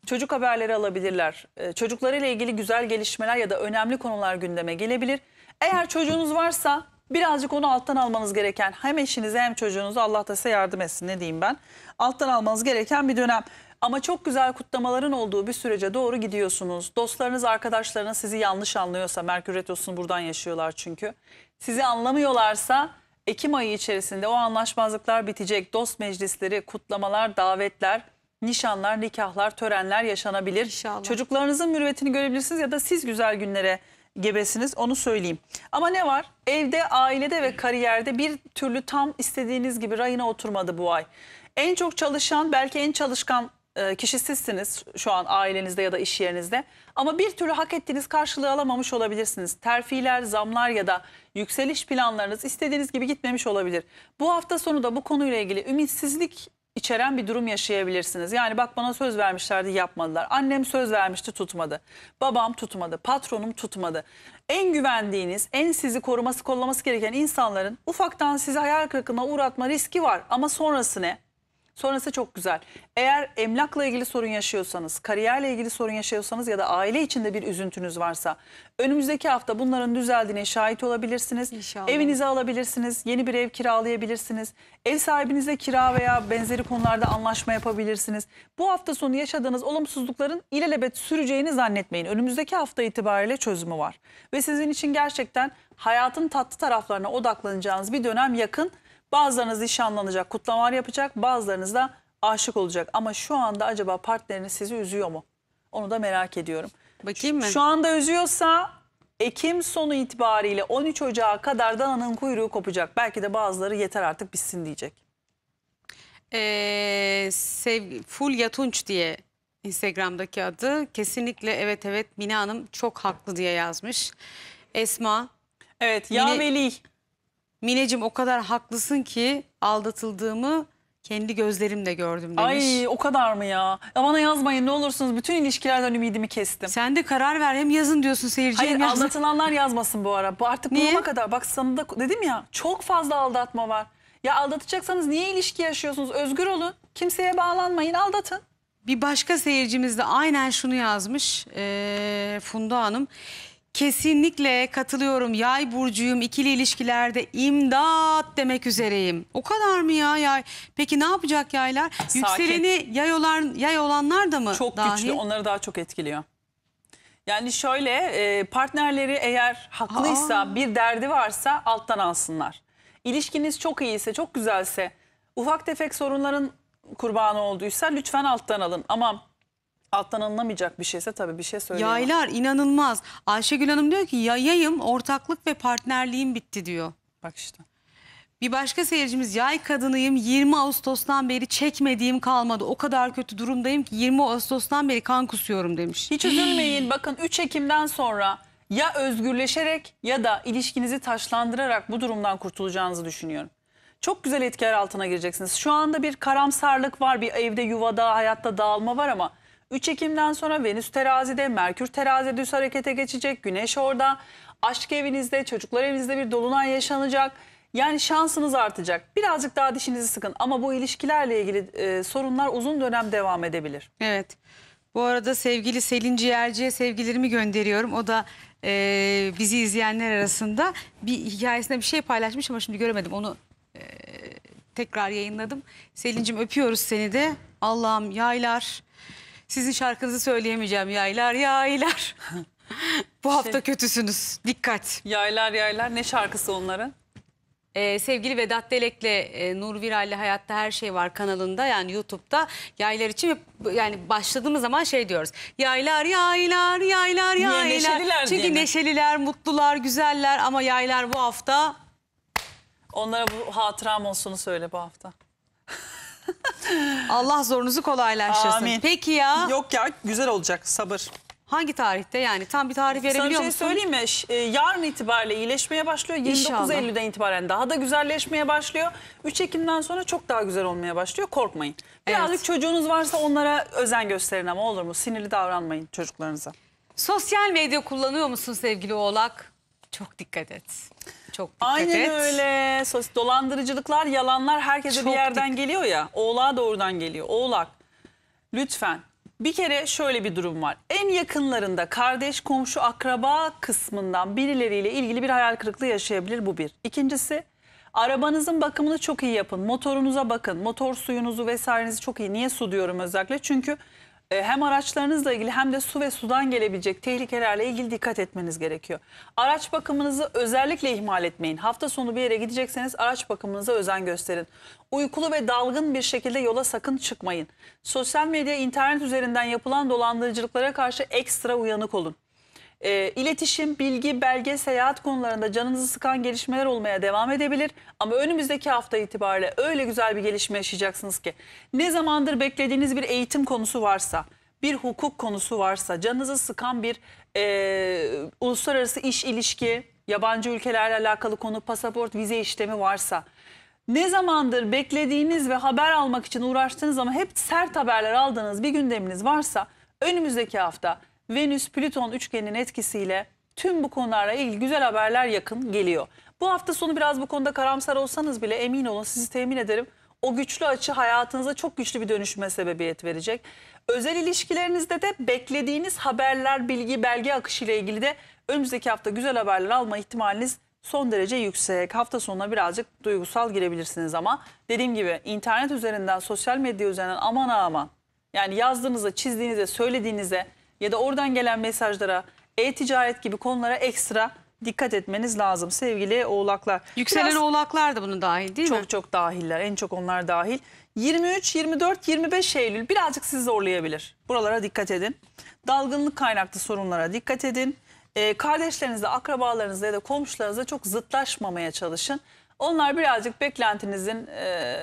Çocuk haberleri alabilirler. Ee, çocuklarıyla ilgili güzel gelişmeler ya da önemli konular gündeme gelebilir. Eğer çocuğunuz varsa Birazcık onu alttan almanız gereken hem eşinize hem çocuğunuza Allah da size yardım etsin ne diyeyim ben. Alttan almanız gereken bir dönem. Ama çok güzel kutlamaların olduğu bir sürece doğru gidiyorsunuz. Dostlarınız, arkadaşlarınız sizi yanlış anlıyorsa, Merkür Retrosu'nu buradan yaşıyorlar çünkü. Sizi anlamıyorlarsa Ekim ayı içerisinde o anlaşmazlıklar bitecek. Dost meclisleri, kutlamalar, davetler, nişanlar, nikahlar, törenler yaşanabilir. İnşallah. Çocuklarınızın mürüvvetini görebilirsiniz ya da siz güzel günlere gebesiniz onu söyleyeyim. Ama ne var? Evde, ailede ve kariyerde bir türlü tam istediğiniz gibi rayına oturmadı bu ay. En çok çalışan belki en çalışkan e, kişisizsiniz şu an ailenizde ya da iş yerinizde. Ama bir türlü hak ettiğiniz karşılığı alamamış olabilirsiniz. Terfiler, zamlar ya da yükseliş planlarınız istediğiniz gibi gitmemiş olabilir. Bu hafta sonu da bu konuyla ilgili ümitsizlik içeren bir durum yaşayabilirsiniz. Yani bak bana söz vermişlerdi yapmadılar. Annem söz vermişti tutmadı. Babam tutmadı. Patronum tutmadı. En güvendiğiniz, en sizi koruması kollaması gereken insanların ufaktan sizi hayal kırıklığına uğratma riski var. Ama sonrası ne? Sonrası çok güzel. Eğer emlakla ilgili sorun yaşıyorsanız, kariyerle ilgili sorun yaşıyorsanız ya da aile içinde bir üzüntünüz varsa önümüzdeki hafta bunların düzeldiğine şahit olabilirsiniz. İnşallah. Evinizi alabilirsiniz, yeni bir ev kiralayabilirsiniz. Ev sahibinizle kira veya benzeri konularda anlaşma yapabilirsiniz. Bu hafta sonu yaşadığınız olumsuzlukların ilelebet süreceğini zannetmeyin. Önümüzdeki hafta itibariyle çözümü var. Ve sizin için gerçekten hayatın tatlı taraflarına odaklanacağınız bir dönem yakın. Bazılarınız nişanlanacak, kutlamalar yapacak, bazılarınız da aşık olacak. Ama şu anda acaba partneriniz sizi üzüyor mu? Onu da merak ediyorum. Bakayım mı? Şu anda üzüyorsa Ekim sonu itibariyle 13 Ocağı kadar dananın kuyruğu kopacak. Belki de bazıları yeter artık bitsin diyecek. Ee, sev, Fulya Tunç diye Instagram'daki adı. Kesinlikle evet evet Mine Hanım çok haklı diye yazmış. Esma. Evet ya Mine... Melih. Mineciğim o kadar haklısın ki aldatıldığımı kendi gözlerimle gördüm demiş. Ay o kadar mı ya? ya? Bana yazmayın ne olursunuz bütün ilişkilerden ümidimi kestim. Sen de karar ver hem yazın diyorsun seyirciye. Hayır yazın. anlatılanlar yazmasın bu ara. Bu artık niye? buluma kadar bak sana da dedim ya çok fazla aldatma var. Ya aldatacaksanız niye ilişki yaşıyorsunuz? Özgür olun. Kimseye bağlanmayın aldatın. Bir başka seyircimiz de aynen şunu yazmış ee, Funda Hanım. Kesinlikle katılıyorum. Yay burcuyum. İkili ilişkilerde imdat demek üzereyim. O kadar mı ya yay? Peki ne yapacak yaylar? Sakin. Yükseleni yay olan yay olanlar da mı Çok dahil? güçlü. Onları daha çok etkiliyor. Yani şöyle e, partnerleri eğer haklıysa Aa. bir derdi varsa alttan alsınlar. İlişkiniz çok iyiyse çok güzelse ufak tefek sorunların kurbanı olduysa lütfen alttan alın. Ama alttan alınamayacak bir şeyse tabii bir şey söyleyemem. Yaylar inanılmaz. Ayşegül Hanım diyor ki yayayım ortaklık ve partnerliğim bitti diyor. Bak işte. Bir başka seyircimiz yay kadınıyım 20 Ağustos'tan beri çekmediğim kalmadı. O kadar kötü durumdayım ki 20 Ağustos'tan beri kan kusuyorum demiş. Hiç üzülmeyin bakın 3 Ekim'den sonra ya özgürleşerek ya da ilişkinizi taşlandırarak bu durumdan kurtulacağınızı düşünüyorum. Çok güzel etkiler altına gireceksiniz. Şu anda bir karamsarlık var bir evde yuvada hayatta dağılma var ama 3 Ekim'den sonra Venüs terazide, Merkür terazide düz harekete geçecek. Güneş orada. Aşk evinizde, çocuklar evinizde bir dolunay yaşanacak. Yani şansınız artacak. Birazcık daha dişinizi sıkın ama bu ilişkilerle ilgili e, sorunlar uzun dönem devam edebilir. Evet. Bu arada sevgili Selin Ciğerci'ye sevgilerimi gönderiyorum. O da e, bizi izleyenler arasında bir hikayesinde bir şey paylaşmış ama şimdi göremedim. Onu e, tekrar yayınladım. Selin'cim öpüyoruz seni de. Allah'ım yaylar, sizin şarkınızı söyleyemeyeceğim yaylar yaylar. Bu hafta şey- kötüsünüz. Dikkat. Yaylar yaylar ne şarkısı onların? Ee, sevgili Vedat Delek'le e, Nur Viral'le Hayatta Her Şey Var kanalında yani YouTube'da yaylar için yani başladığımız zaman şey diyoruz. Yaylar yaylar yaylar Niye, yaylar. neşeliler diye Çünkü mi? neşeliler, mutlular, güzeller ama yaylar bu hafta Onlara bu hatıram olsunu söyle bu hafta. Allah zorunuzu kolaylaştırsın. Amin. Peki ya Yok ya güzel olacak sabır. hangi tarihte yani tam bir tarih Sana bir verebiliyor şey musun? söyleyeyim mi? E, yarın itibariyle iyileşmeye başlıyor. 29 Eylül'den itibaren daha da güzelleşmeye başlıyor. 3 Ekim'den sonra çok daha güzel olmaya başlıyor. Korkmayın. Birazcık Evet. çocuğunuz varsa onlara özen gösterin ama olur mu? Sinirli davranmayın çocuklarınıza. Sosyal medya kullanıyor musun sevgili oğlak? Çok dikkat et. Çok dikkat Aynen et. öyle. Dolandırıcılıklar, yalanlar herkese Çok bir yerden geliyor ya. Oğlağa doğrudan geliyor. Oğlak. Lütfen. Bir kere şöyle bir durum var. En yakınlarında kardeş, komşu, akraba kısmından birileriyle ilgili bir hayal kırıklığı yaşayabilir bu bir. İkincisi arabanızın bakımını çok iyi yapın. Motorunuza bakın. Motor suyunuzu vesairenizi çok iyi. Niye su diyorum özellikle? Çünkü e, hem araçlarınızla ilgili hem de su ve sudan gelebilecek tehlikelerle ilgili dikkat etmeniz gerekiyor. Araç bakımınızı özellikle ihmal etmeyin. Hafta sonu bir yere gidecekseniz araç bakımınıza özen gösterin. Uykulu ve dalgın bir şekilde yola sakın çıkmayın. Sosyal medya, internet üzerinden yapılan dolandırıcılıklara karşı ekstra uyanık olun. E, iletişim, bilgi, belge, seyahat konularında canınızı sıkan gelişmeler olmaya devam edebilir. Ama önümüzdeki hafta itibariyle öyle güzel bir gelişme yaşayacaksınız ki. Ne zamandır beklediğiniz bir eğitim konusu varsa, bir hukuk konusu varsa, canınızı sıkan bir e, uluslararası iş ilişki, yabancı ülkelerle alakalı konu, pasaport, vize işlemi varsa... Ne zamandır beklediğiniz ve haber almak için uğraştığınız ama hep sert haberler aldığınız bir gündeminiz varsa önümüzdeki hafta Venüs-Plüton üçgeninin etkisiyle tüm bu konularla ilgili güzel haberler yakın geliyor. Bu hafta sonu biraz bu konuda karamsar olsanız bile emin olun sizi temin ederim. O güçlü açı hayatınıza çok güçlü bir dönüşüme sebebiyet verecek. Özel ilişkilerinizde de beklediğiniz haberler, bilgi, belge akışı ile ilgili de önümüzdeki hafta güzel haberler alma ihtimaliniz son derece yüksek. Hafta sonuna birazcık duygusal girebilirsiniz ama dediğim gibi internet üzerinden, sosyal medya üzerinden aman aman. Yani yazdığınızda, çizdiğinizde, söylediğinizde ya da oradan gelen mesajlara, e-ticaret gibi konulara ekstra dikkat etmeniz lazım sevgili oğlaklar. Yükselen Biraz, oğlaklar da bunu dahil değil çok mi? Çok çok dahiller. En çok onlar dahil. 23, 24, 25 Eylül birazcık sizi zorlayabilir. Buralara dikkat edin. Dalgınlık kaynaklı sorunlara dikkat edin e, ee, kardeşlerinizle, akrabalarınızla ya da komşularınızla çok zıtlaşmamaya çalışın. Onlar birazcık beklentinizin e,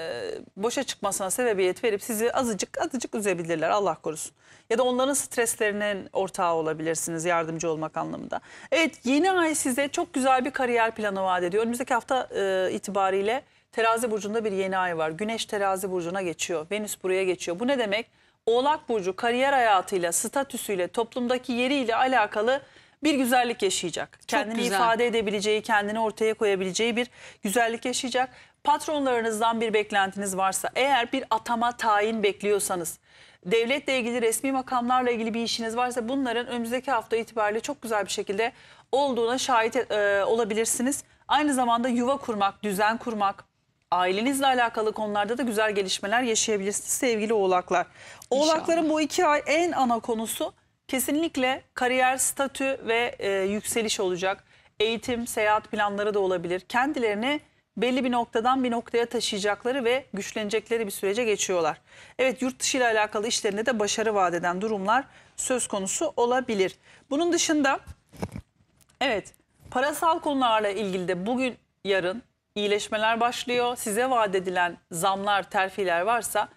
boşa çıkmasına sebebiyet verip sizi azıcık azıcık üzebilirler Allah korusun. Ya da onların streslerinin ortağı olabilirsiniz yardımcı olmak anlamında. Evet yeni ay size çok güzel bir kariyer planı vaat ediyor. Önümüzdeki hafta e, itibariyle terazi burcunda bir yeni ay var. Güneş terazi burcuna geçiyor. Venüs buraya geçiyor. Bu ne demek? Oğlak burcu kariyer hayatıyla, statüsüyle, toplumdaki yeriyle alakalı bir güzellik yaşayacak. kendini ifade edebileceği, kendini ortaya koyabileceği bir güzellik yaşayacak. Patronlarınızdan bir beklentiniz varsa, eğer bir atama tayin bekliyorsanız, devletle ilgili resmi makamlarla ilgili bir işiniz varsa bunların önümüzdeki hafta itibariyle çok güzel bir şekilde olduğuna şahit e, olabilirsiniz. Aynı zamanda yuva kurmak, düzen kurmak, ailenizle alakalı konularda da güzel gelişmeler yaşayabilirsiniz sevgili oğlaklar. Oğlakların İnşallah. bu iki ay en ana konusu Kesinlikle kariyer statü ve e, yükseliş olacak. Eğitim, seyahat planları da olabilir. Kendilerini belli bir noktadan bir noktaya taşıyacakları ve güçlenecekleri bir sürece geçiyorlar. Evet yurt dışı ile alakalı işlerinde de başarı vaat eden durumlar söz konusu olabilir. Bunun dışında evet parasal konularla ilgili de bugün yarın iyileşmeler başlıyor. Size vaat edilen zamlar, terfiler varsa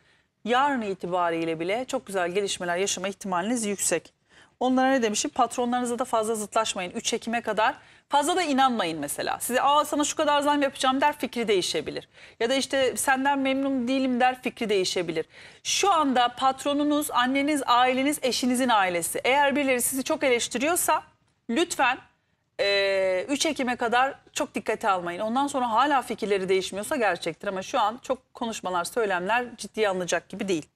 yarın itibariyle bile çok güzel gelişmeler yaşama ihtimaliniz yüksek. Onlara ne demişim? Patronlarınızla da fazla zıtlaşmayın. 3 Ekim'e kadar fazla da inanmayın mesela. Size aa sana şu kadar zam yapacağım der fikri değişebilir. Ya da işte senden memnun değilim der fikri değişebilir. Şu anda patronunuz, anneniz, aileniz, eşinizin ailesi. Eğer birileri sizi çok eleştiriyorsa lütfen e, 3 Ekim'e kadar çok dikkate almayın. Ondan sonra hala fikirleri değişmiyorsa gerçektir ama şu an çok konuşmalar, söylemler ciddiye alınacak gibi değil.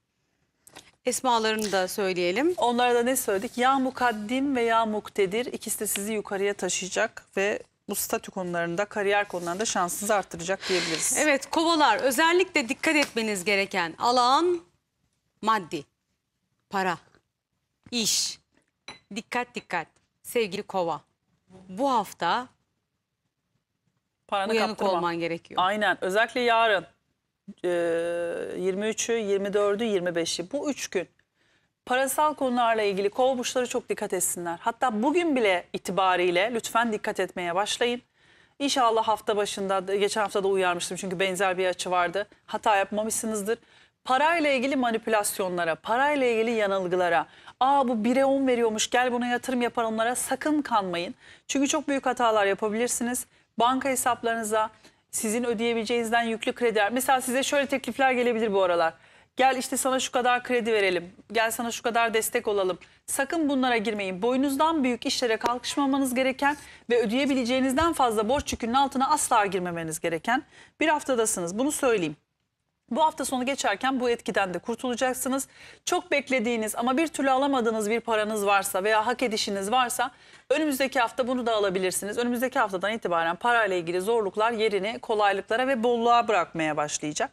Esmalarını da söyleyelim. Onlara da ne söyledik? Ya mukaddim ve ya muktedir ikisi de sizi yukarıya taşıyacak ve bu statü konularında, kariyer konularında şansınızı arttıracak diyebiliriz. Evet, kovalar özellikle dikkat etmeniz gereken alan maddi, para, iş. Dikkat dikkat sevgili kova. Bu hafta Paranı uyanık kaptırma. olman gerekiyor. Aynen, özellikle yarın. 23'ü, 24'ü, 25'i bu üç gün parasal konularla ilgili kovuşları çok dikkat etsinler. Hatta bugün bile itibariyle lütfen dikkat etmeye başlayın. İnşallah hafta başında, geçen hafta da uyarmıştım çünkü benzer bir açı vardı. Hata yapmamışsınızdır. Parayla ilgili manipülasyonlara, parayla ilgili yanılgılara, aa bu 1'e 10 veriyormuş gel buna yatırım yapanlara sakın kanmayın. Çünkü çok büyük hatalar yapabilirsiniz. Banka hesaplarınıza, sizin ödeyebileceğinizden yüklü krediler. Mesela size şöyle teklifler gelebilir bu aralar. Gel işte sana şu kadar kredi verelim. Gel sana şu kadar destek olalım. Sakın bunlara girmeyin. Boyunuzdan büyük işlere kalkışmamanız gereken ve ödeyebileceğinizden fazla borç yükünün altına asla girmemeniz gereken bir haftadasınız. Bunu söyleyeyim. Bu hafta sonu geçerken bu etkiden de kurtulacaksınız. Çok beklediğiniz ama bir türlü alamadığınız bir paranız varsa veya hak edişiniz varsa önümüzdeki hafta bunu da alabilirsiniz. Önümüzdeki haftadan itibaren parayla ilgili zorluklar yerini kolaylıklara ve bolluğa bırakmaya başlayacak.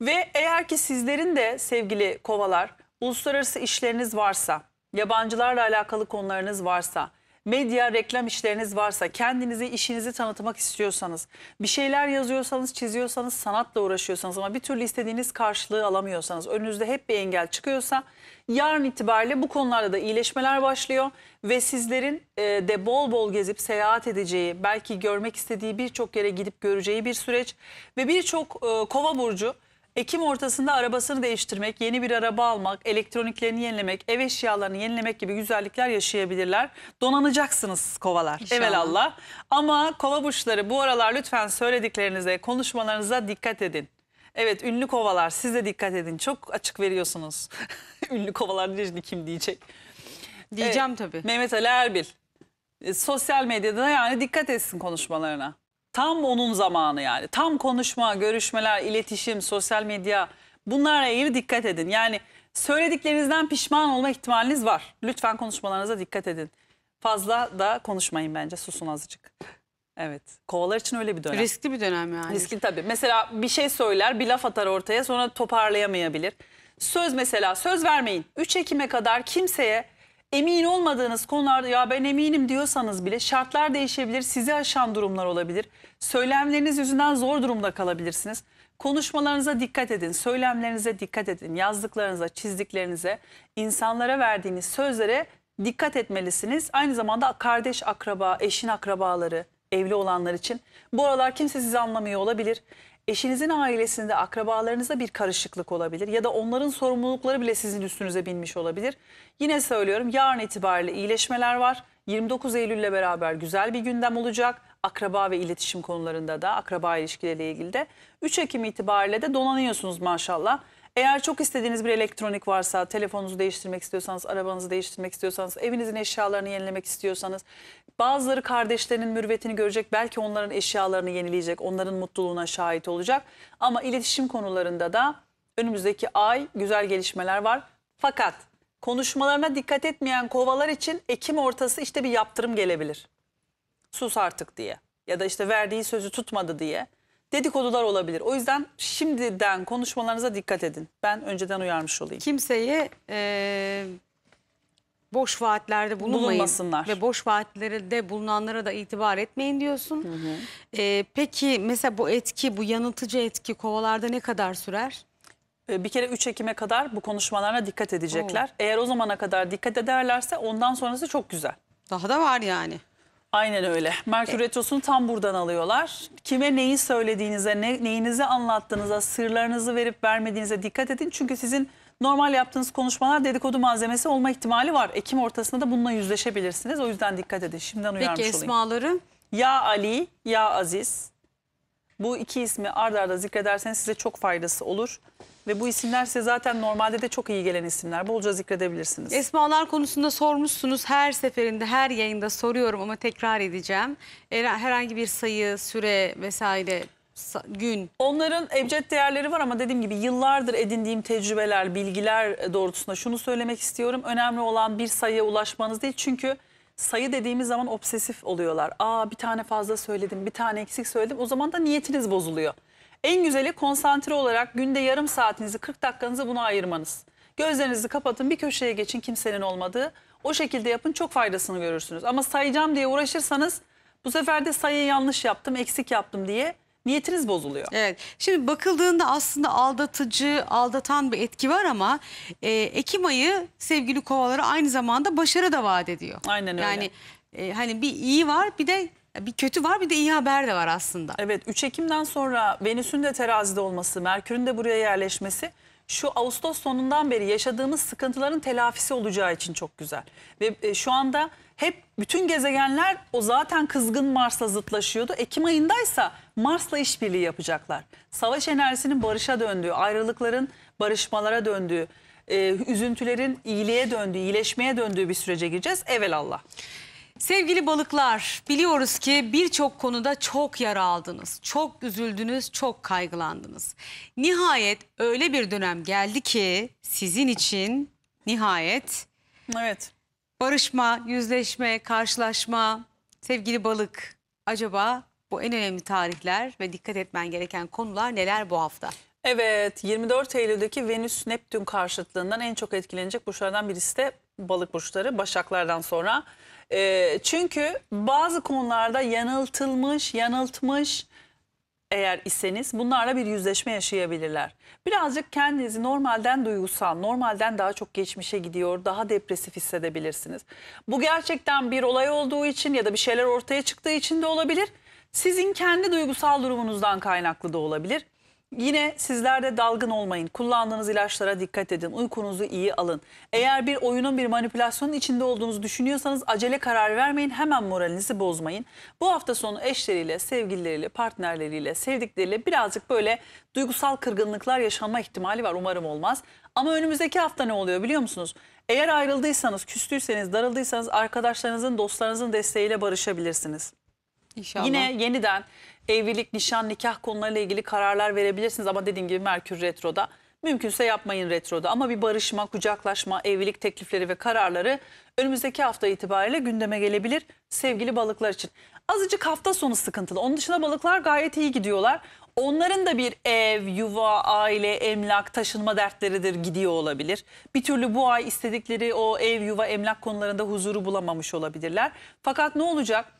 Ve eğer ki sizlerin de sevgili kovalar uluslararası işleriniz varsa, yabancılarla alakalı konularınız varsa, medya reklam işleriniz varsa, kendinizi, işinizi tanıtmak istiyorsanız, bir şeyler yazıyorsanız, çiziyorsanız, sanatla uğraşıyorsanız ama bir türlü istediğiniz karşılığı alamıyorsanız, önünüzde hep bir engel çıkıyorsa yarın itibariyle bu konularda da iyileşmeler başlıyor ve sizlerin e, de bol bol gezip seyahat edeceği, belki görmek istediği birçok yere gidip göreceği bir süreç ve birçok e, kova burcu Ekim ortasında arabasını değiştirmek, yeni bir araba almak, elektroniklerini yenilemek, ev eşyalarını yenilemek gibi güzellikler yaşayabilirler. Donanacaksınız kovalar. İnşallah. Evelallah. Ama kova burçları bu aralar lütfen söylediklerinize, konuşmalarınıza dikkat edin. Evet ünlü kovalar siz de dikkat edin. Çok açık veriyorsunuz. ünlü kovalar diyeceğim kim diyecek? Diyeceğim evet, tabii. Mehmet Ali Erbil. E, sosyal medyada yani dikkat etsin konuşmalarına. Tam onun zamanı yani. Tam konuşma, görüşmeler, iletişim, sosyal medya bunlara iyi dikkat edin. Yani söylediklerinizden pişman olma ihtimaliniz var. Lütfen konuşmalarınıza dikkat edin. Fazla da konuşmayın bence. Susun azıcık. Evet. Kovalar için öyle bir dönem. Riskli bir dönem yani. Riskli tabii. Mesela bir şey söyler, bir laf atar ortaya sonra toparlayamayabilir. Söz mesela söz vermeyin. 3 Ekim'e kadar kimseye emin olmadığınız konularda ya ben eminim diyorsanız bile şartlar değişebilir, sizi aşan durumlar olabilir. Söylemleriniz yüzünden zor durumda kalabilirsiniz. Konuşmalarınıza dikkat edin, söylemlerinize dikkat edin, yazdıklarınıza, çizdiklerinize, insanlara verdiğiniz sözlere dikkat etmelisiniz. Aynı zamanda kardeş, akraba, eşin akrabaları, evli olanlar için. Bu aralar kimse sizi anlamıyor olabilir eşinizin ailesinde, akrabalarınızda bir karışıklık olabilir ya da onların sorumlulukları bile sizin üstünüze binmiş olabilir. Yine söylüyorum yarın itibariyle iyileşmeler var. 29 Eylül ile beraber güzel bir gündem olacak. Akraba ve iletişim konularında da, akraba ilişkileriyle ilgili de. 3 Ekim itibariyle de donanıyorsunuz maşallah. Eğer çok istediğiniz bir elektronik varsa, telefonunuzu değiştirmek istiyorsanız, arabanızı değiştirmek istiyorsanız, evinizin eşyalarını yenilemek istiyorsanız, bazıları kardeşlerinin mürvetini görecek, belki onların eşyalarını yenileyecek, onların mutluluğuna şahit olacak. Ama iletişim konularında da önümüzdeki ay güzel gelişmeler var. Fakat konuşmalarına dikkat etmeyen kovalar için Ekim ortası işte bir yaptırım gelebilir. Sus artık diye ya da işte verdiği sözü tutmadı diye dedikodular olabilir. O yüzden şimdiden konuşmalarınıza dikkat edin. Ben önceden uyarmış olayım. Kimseye e, boş vaatlerde Bulunmasınlar. Ve boş vaatlerde bulunanlara da itibar etmeyin diyorsun. Hı hı. E, peki mesela bu etki, bu yanıltıcı etki kovalarda ne kadar sürer? E, bir kere 3 Ekim'e kadar bu konuşmalarına dikkat edecekler. Oo. Eğer o zamana kadar dikkat ederlerse ondan sonrası çok güzel. Daha da var yani. Aynen öyle. Merkür e- Retrosu'nu tam buradan alıyorlar. Kime neyi söylediğinize, ne, neyinizi anlattığınıza, sırlarınızı verip vermediğinize dikkat edin. Çünkü sizin normal yaptığınız konuşmalar dedikodu malzemesi olma ihtimali var. Ekim ortasında da bununla yüzleşebilirsiniz. O yüzden dikkat edin. Şimdiden uyarmış Peki olayım. esmaları? Ya Ali, ya Aziz. Bu iki ismi ardarda arda zikrederseniz size çok faydası olur. Ve bu isimler size zaten normalde de çok iyi gelen isimler. Bolca zikredebilirsiniz. Esmalar konusunda sormuşsunuz. Her seferinde, her yayında soruyorum ama tekrar edeceğim. Herhangi bir sayı, süre vesaire gün. Onların ebced değerleri var ama dediğim gibi yıllardır edindiğim tecrübeler, bilgiler doğrultusunda şunu söylemek istiyorum. Önemli olan bir sayıya ulaşmanız değil. Çünkü sayı dediğimiz zaman obsesif oluyorlar. Aa bir tane fazla söyledim, bir tane eksik söyledim. O zaman da niyetiniz bozuluyor. En güzeli konsantre olarak günde yarım saatinizi 40 dakikanızı buna ayırmanız. Gözlerinizi kapatın bir köşeye geçin kimsenin olmadığı. O şekilde yapın çok faydasını görürsünüz. Ama sayacağım diye uğraşırsanız bu sefer de sayıyı yanlış yaptım eksik yaptım diye niyetiniz bozuluyor. Evet. Şimdi bakıldığında aslında aldatıcı, aldatan bir etki var ama e, Ekim ayı sevgili kovaları aynı zamanda başarı da vaat ediyor. Aynen öyle. Yani e, hani bir iyi var bir de bir kötü var bir de iyi haber de var aslında. Evet 3 Ekim'den sonra Venüs'ün de terazide olması, Merkür'ün de buraya yerleşmesi şu Ağustos sonundan beri yaşadığımız sıkıntıların telafisi olacağı için çok güzel. Ve e, şu anda hep bütün gezegenler o zaten kızgın Mars'la zıtlaşıyordu. Ekim ayındaysa Mars'la işbirliği yapacaklar. Savaş enerjisinin barışa döndüğü, ayrılıkların barışmalara döndüğü, e, üzüntülerin iyiliğe döndüğü, iyileşmeye döndüğü bir sürece gireceğiz. Evelallah. Sevgili balıklar, biliyoruz ki birçok konuda çok yara aldınız, çok üzüldünüz, çok kaygılandınız. Nihayet öyle bir dönem geldi ki sizin için nihayet evet. barışma, yüzleşme, karşılaşma, sevgili balık acaba bu en önemli tarihler ve dikkat etmen gereken konular neler bu hafta? Evet 24 Eylül'deki Venüs Neptün karşıtlığından en çok etkilenecek burçlardan birisi de balık burçları Başaklardan sonra. E, çünkü bazı konularda yanıltılmış, yanıltmış eğer iseniz bunlarla bir yüzleşme yaşayabilirler. Birazcık kendinizi normalden duygusal, normalden daha çok geçmişe gidiyor, daha depresif hissedebilirsiniz. Bu gerçekten bir olay olduğu için ya da bir şeyler ortaya çıktığı için de olabilir. Sizin kendi duygusal durumunuzdan kaynaklı da olabilir. Yine sizler de dalgın olmayın. Kullandığınız ilaçlara dikkat edin. Uykunuzu iyi alın. Eğer bir oyunun bir manipülasyonun içinde olduğunuzu düşünüyorsanız acele karar vermeyin. Hemen moralinizi bozmayın. Bu hafta sonu eşleriyle, sevgilileriyle, partnerleriyle, sevdikleriyle birazcık böyle duygusal kırgınlıklar yaşanma ihtimali var. Umarım olmaz. Ama önümüzdeki hafta ne oluyor biliyor musunuz? Eğer ayrıldıysanız, küstüyseniz, darıldıysanız arkadaşlarınızın, dostlarınızın desteğiyle barışabilirsiniz. İnşallah. Yine yeniden evlilik, nişan, nikah konularıyla ilgili kararlar verebilirsiniz ama dediğim gibi Merkür Retro'da. Mümkünse yapmayın retroda ama bir barışma, kucaklaşma, evlilik teklifleri ve kararları önümüzdeki hafta itibariyle gündeme gelebilir sevgili balıklar için. Azıcık hafta sonu sıkıntılı. Onun dışında balıklar gayet iyi gidiyorlar. Onların da bir ev, yuva, aile, emlak, taşınma dertleridir gidiyor olabilir. Bir türlü bu ay istedikleri o ev, yuva, emlak konularında huzuru bulamamış olabilirler. Fakat ne olacak?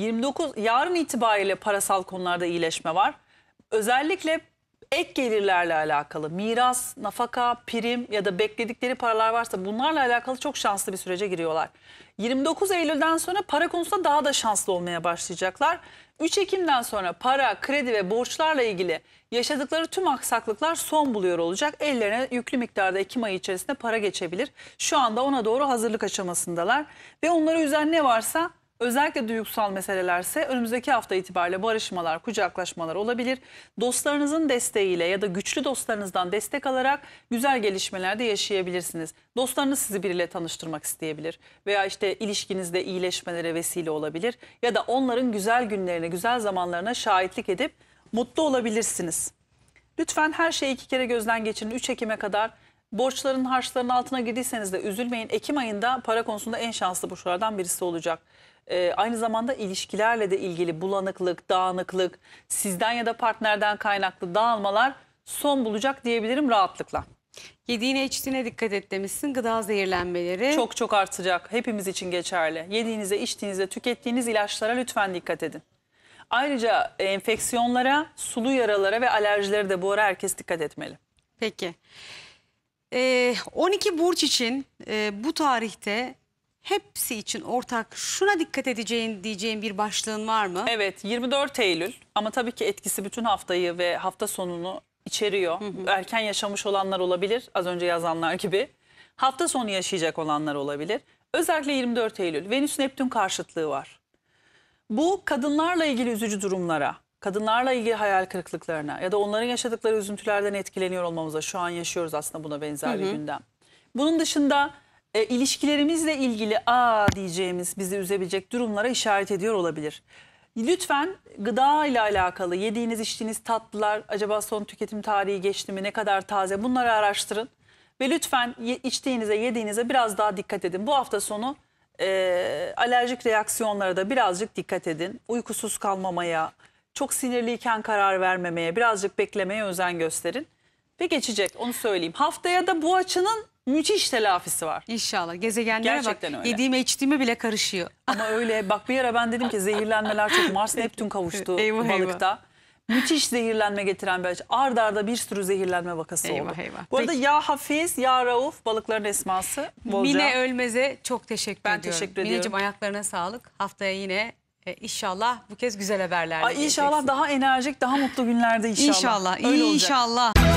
29 yarın itibariyle parasal konularda iyileşme var. Özellikle ek gelirlerle alakalı miras, nafaka, prim ya da bekledikleri paralar varsa bunlarla alakalı çok şanslı bir sürece giriyorlar. 29 Eylül'den sonra para konusunda daha da şanslı olmaya başlayacaklar. 3 Ekim'den sonra para, kredi ve borçlarla ilgili yaşadıkları tüm aksaklıklar son buluyor olacak. Ellerine yüklü miktarda Ekim ayı içerisinde para geçebilir. Şu anda ona doğru hazırlık aşamasındalar ve onları üzen ne varsa Özellikle duygusal meselelerse önümüzdeki hafta itibariyle barışmalar, kucaklaşmalar olabilir. Dostlarınızın desteğiyle ya da güçlü dostlarınızdan destek alarak güzel gelişmelerde yaşayabilirsiniz. Dostlarınız sizi biriyle tanıştırmak isteyebilir veya işte ilişkinizde iyileşmelere vesile olabilir ya da onların güzel günlerine, güzel zamanlarına şahitlik edip mutlu olabilirsiniz. Lütfen her şeyi iki kere gözden geçirin. 3 Ekim'e kadar borçların harçların altına girdiyseniz de üzülmeyin. Ekim ayında para konusunda en şanslı burçlardan birisi olacak e, aynı zamanda ilişkilerle de ilgili bulanıklık, dağınıklık, sizden ya da partnerden kaynaklı dağılmalar son bulacak diyebilirim rahatlıkla. Yediğine içtiğine dikkat et demişsin. Gıda zehirlenmeleri. Çok çok artacak. Hepimiz için geçerli. Yediğinize, içtiğinize, tükettiğiniz ilaçlara lütfen dikkat edin. Ayrıca enfeksiyonlara, sulu yaralara ve alerjilere de bu ara herkes dikkat etmeli. Peki. Ee, 12 burç için e, bu tarihte hepsi için ortak şuna dikkat edeceğin diyeceğin bir başlığın var mı? Evet 24 Eylül ama tabii ki etkisi bütün haftayı ve hafta sonunu içeriyor. Hı hı. Erken yaşamış olanlar olabilir az önce yazanlar gibi. Hafta sonu yaşayacak olanlar olabilir. Özellikle 24 Eylül Venüs Neptün karşıtlığı var. Bu kadınlarla ilgili üzücü durumlara, kadınlarla ilgili hayal kırıklıklarına ya da onların yaşadıkları üzüntülerden etkileniyor olmamıza şu an yaşıyoruz aslında buna benzer hı hı. bir gündem. Bunun dışında e, ilişkilerimizle ilgili a diyeceğimiz bizi üzebilecek durumlara işaret ediyor olabilir. Lütfen gıda ile alakalı yediğiniz içtiğiniz tatlılar acaba son tüketim tarihi geçti mi ne kadar taze bunları araştırın. Ve lütfen içtiğinize yediğinize biraz daha dikkat edin. Bu hafta sonu e, alerjik reaksiyonlara da birazcık dikkat edin. Uykusuz kalmamaya, çok sinirliyken karar vermemeye, birazcık beklemeye özen gösterin. Ve geçecek onu söyleyeyim. Haftaya da bu açının müthiş telafisi var. İnşallah. Gezegenlere Gerçekten bak. Öyle. Yediğime içtiğime bile karışıyor. Ama öyle bak bir ara ben dedim ki zehirlenmeler çok Mars Neptün kavuştu eyvah, balıkta. Eyvah. Müthiş zehirlenme getiren bir aç. arda bir sürü zehirlenme vakası eyvah, oldu. Eyvah. Bu arada Peki. ya Hafiz ya Rauf balıkların esması. Bolca. Mine Ölmez'e çok teşekkür ben ediyorum. Ben teşekkür ediyorum. Mineciğim ayaklarına sağlık. Haftaya yine e, inşallah bu kez güzel haberler. İnşallah daha enerjik, daha mutlu günlerde inşallah. İnşallah. Öyle inşallah. Olacak.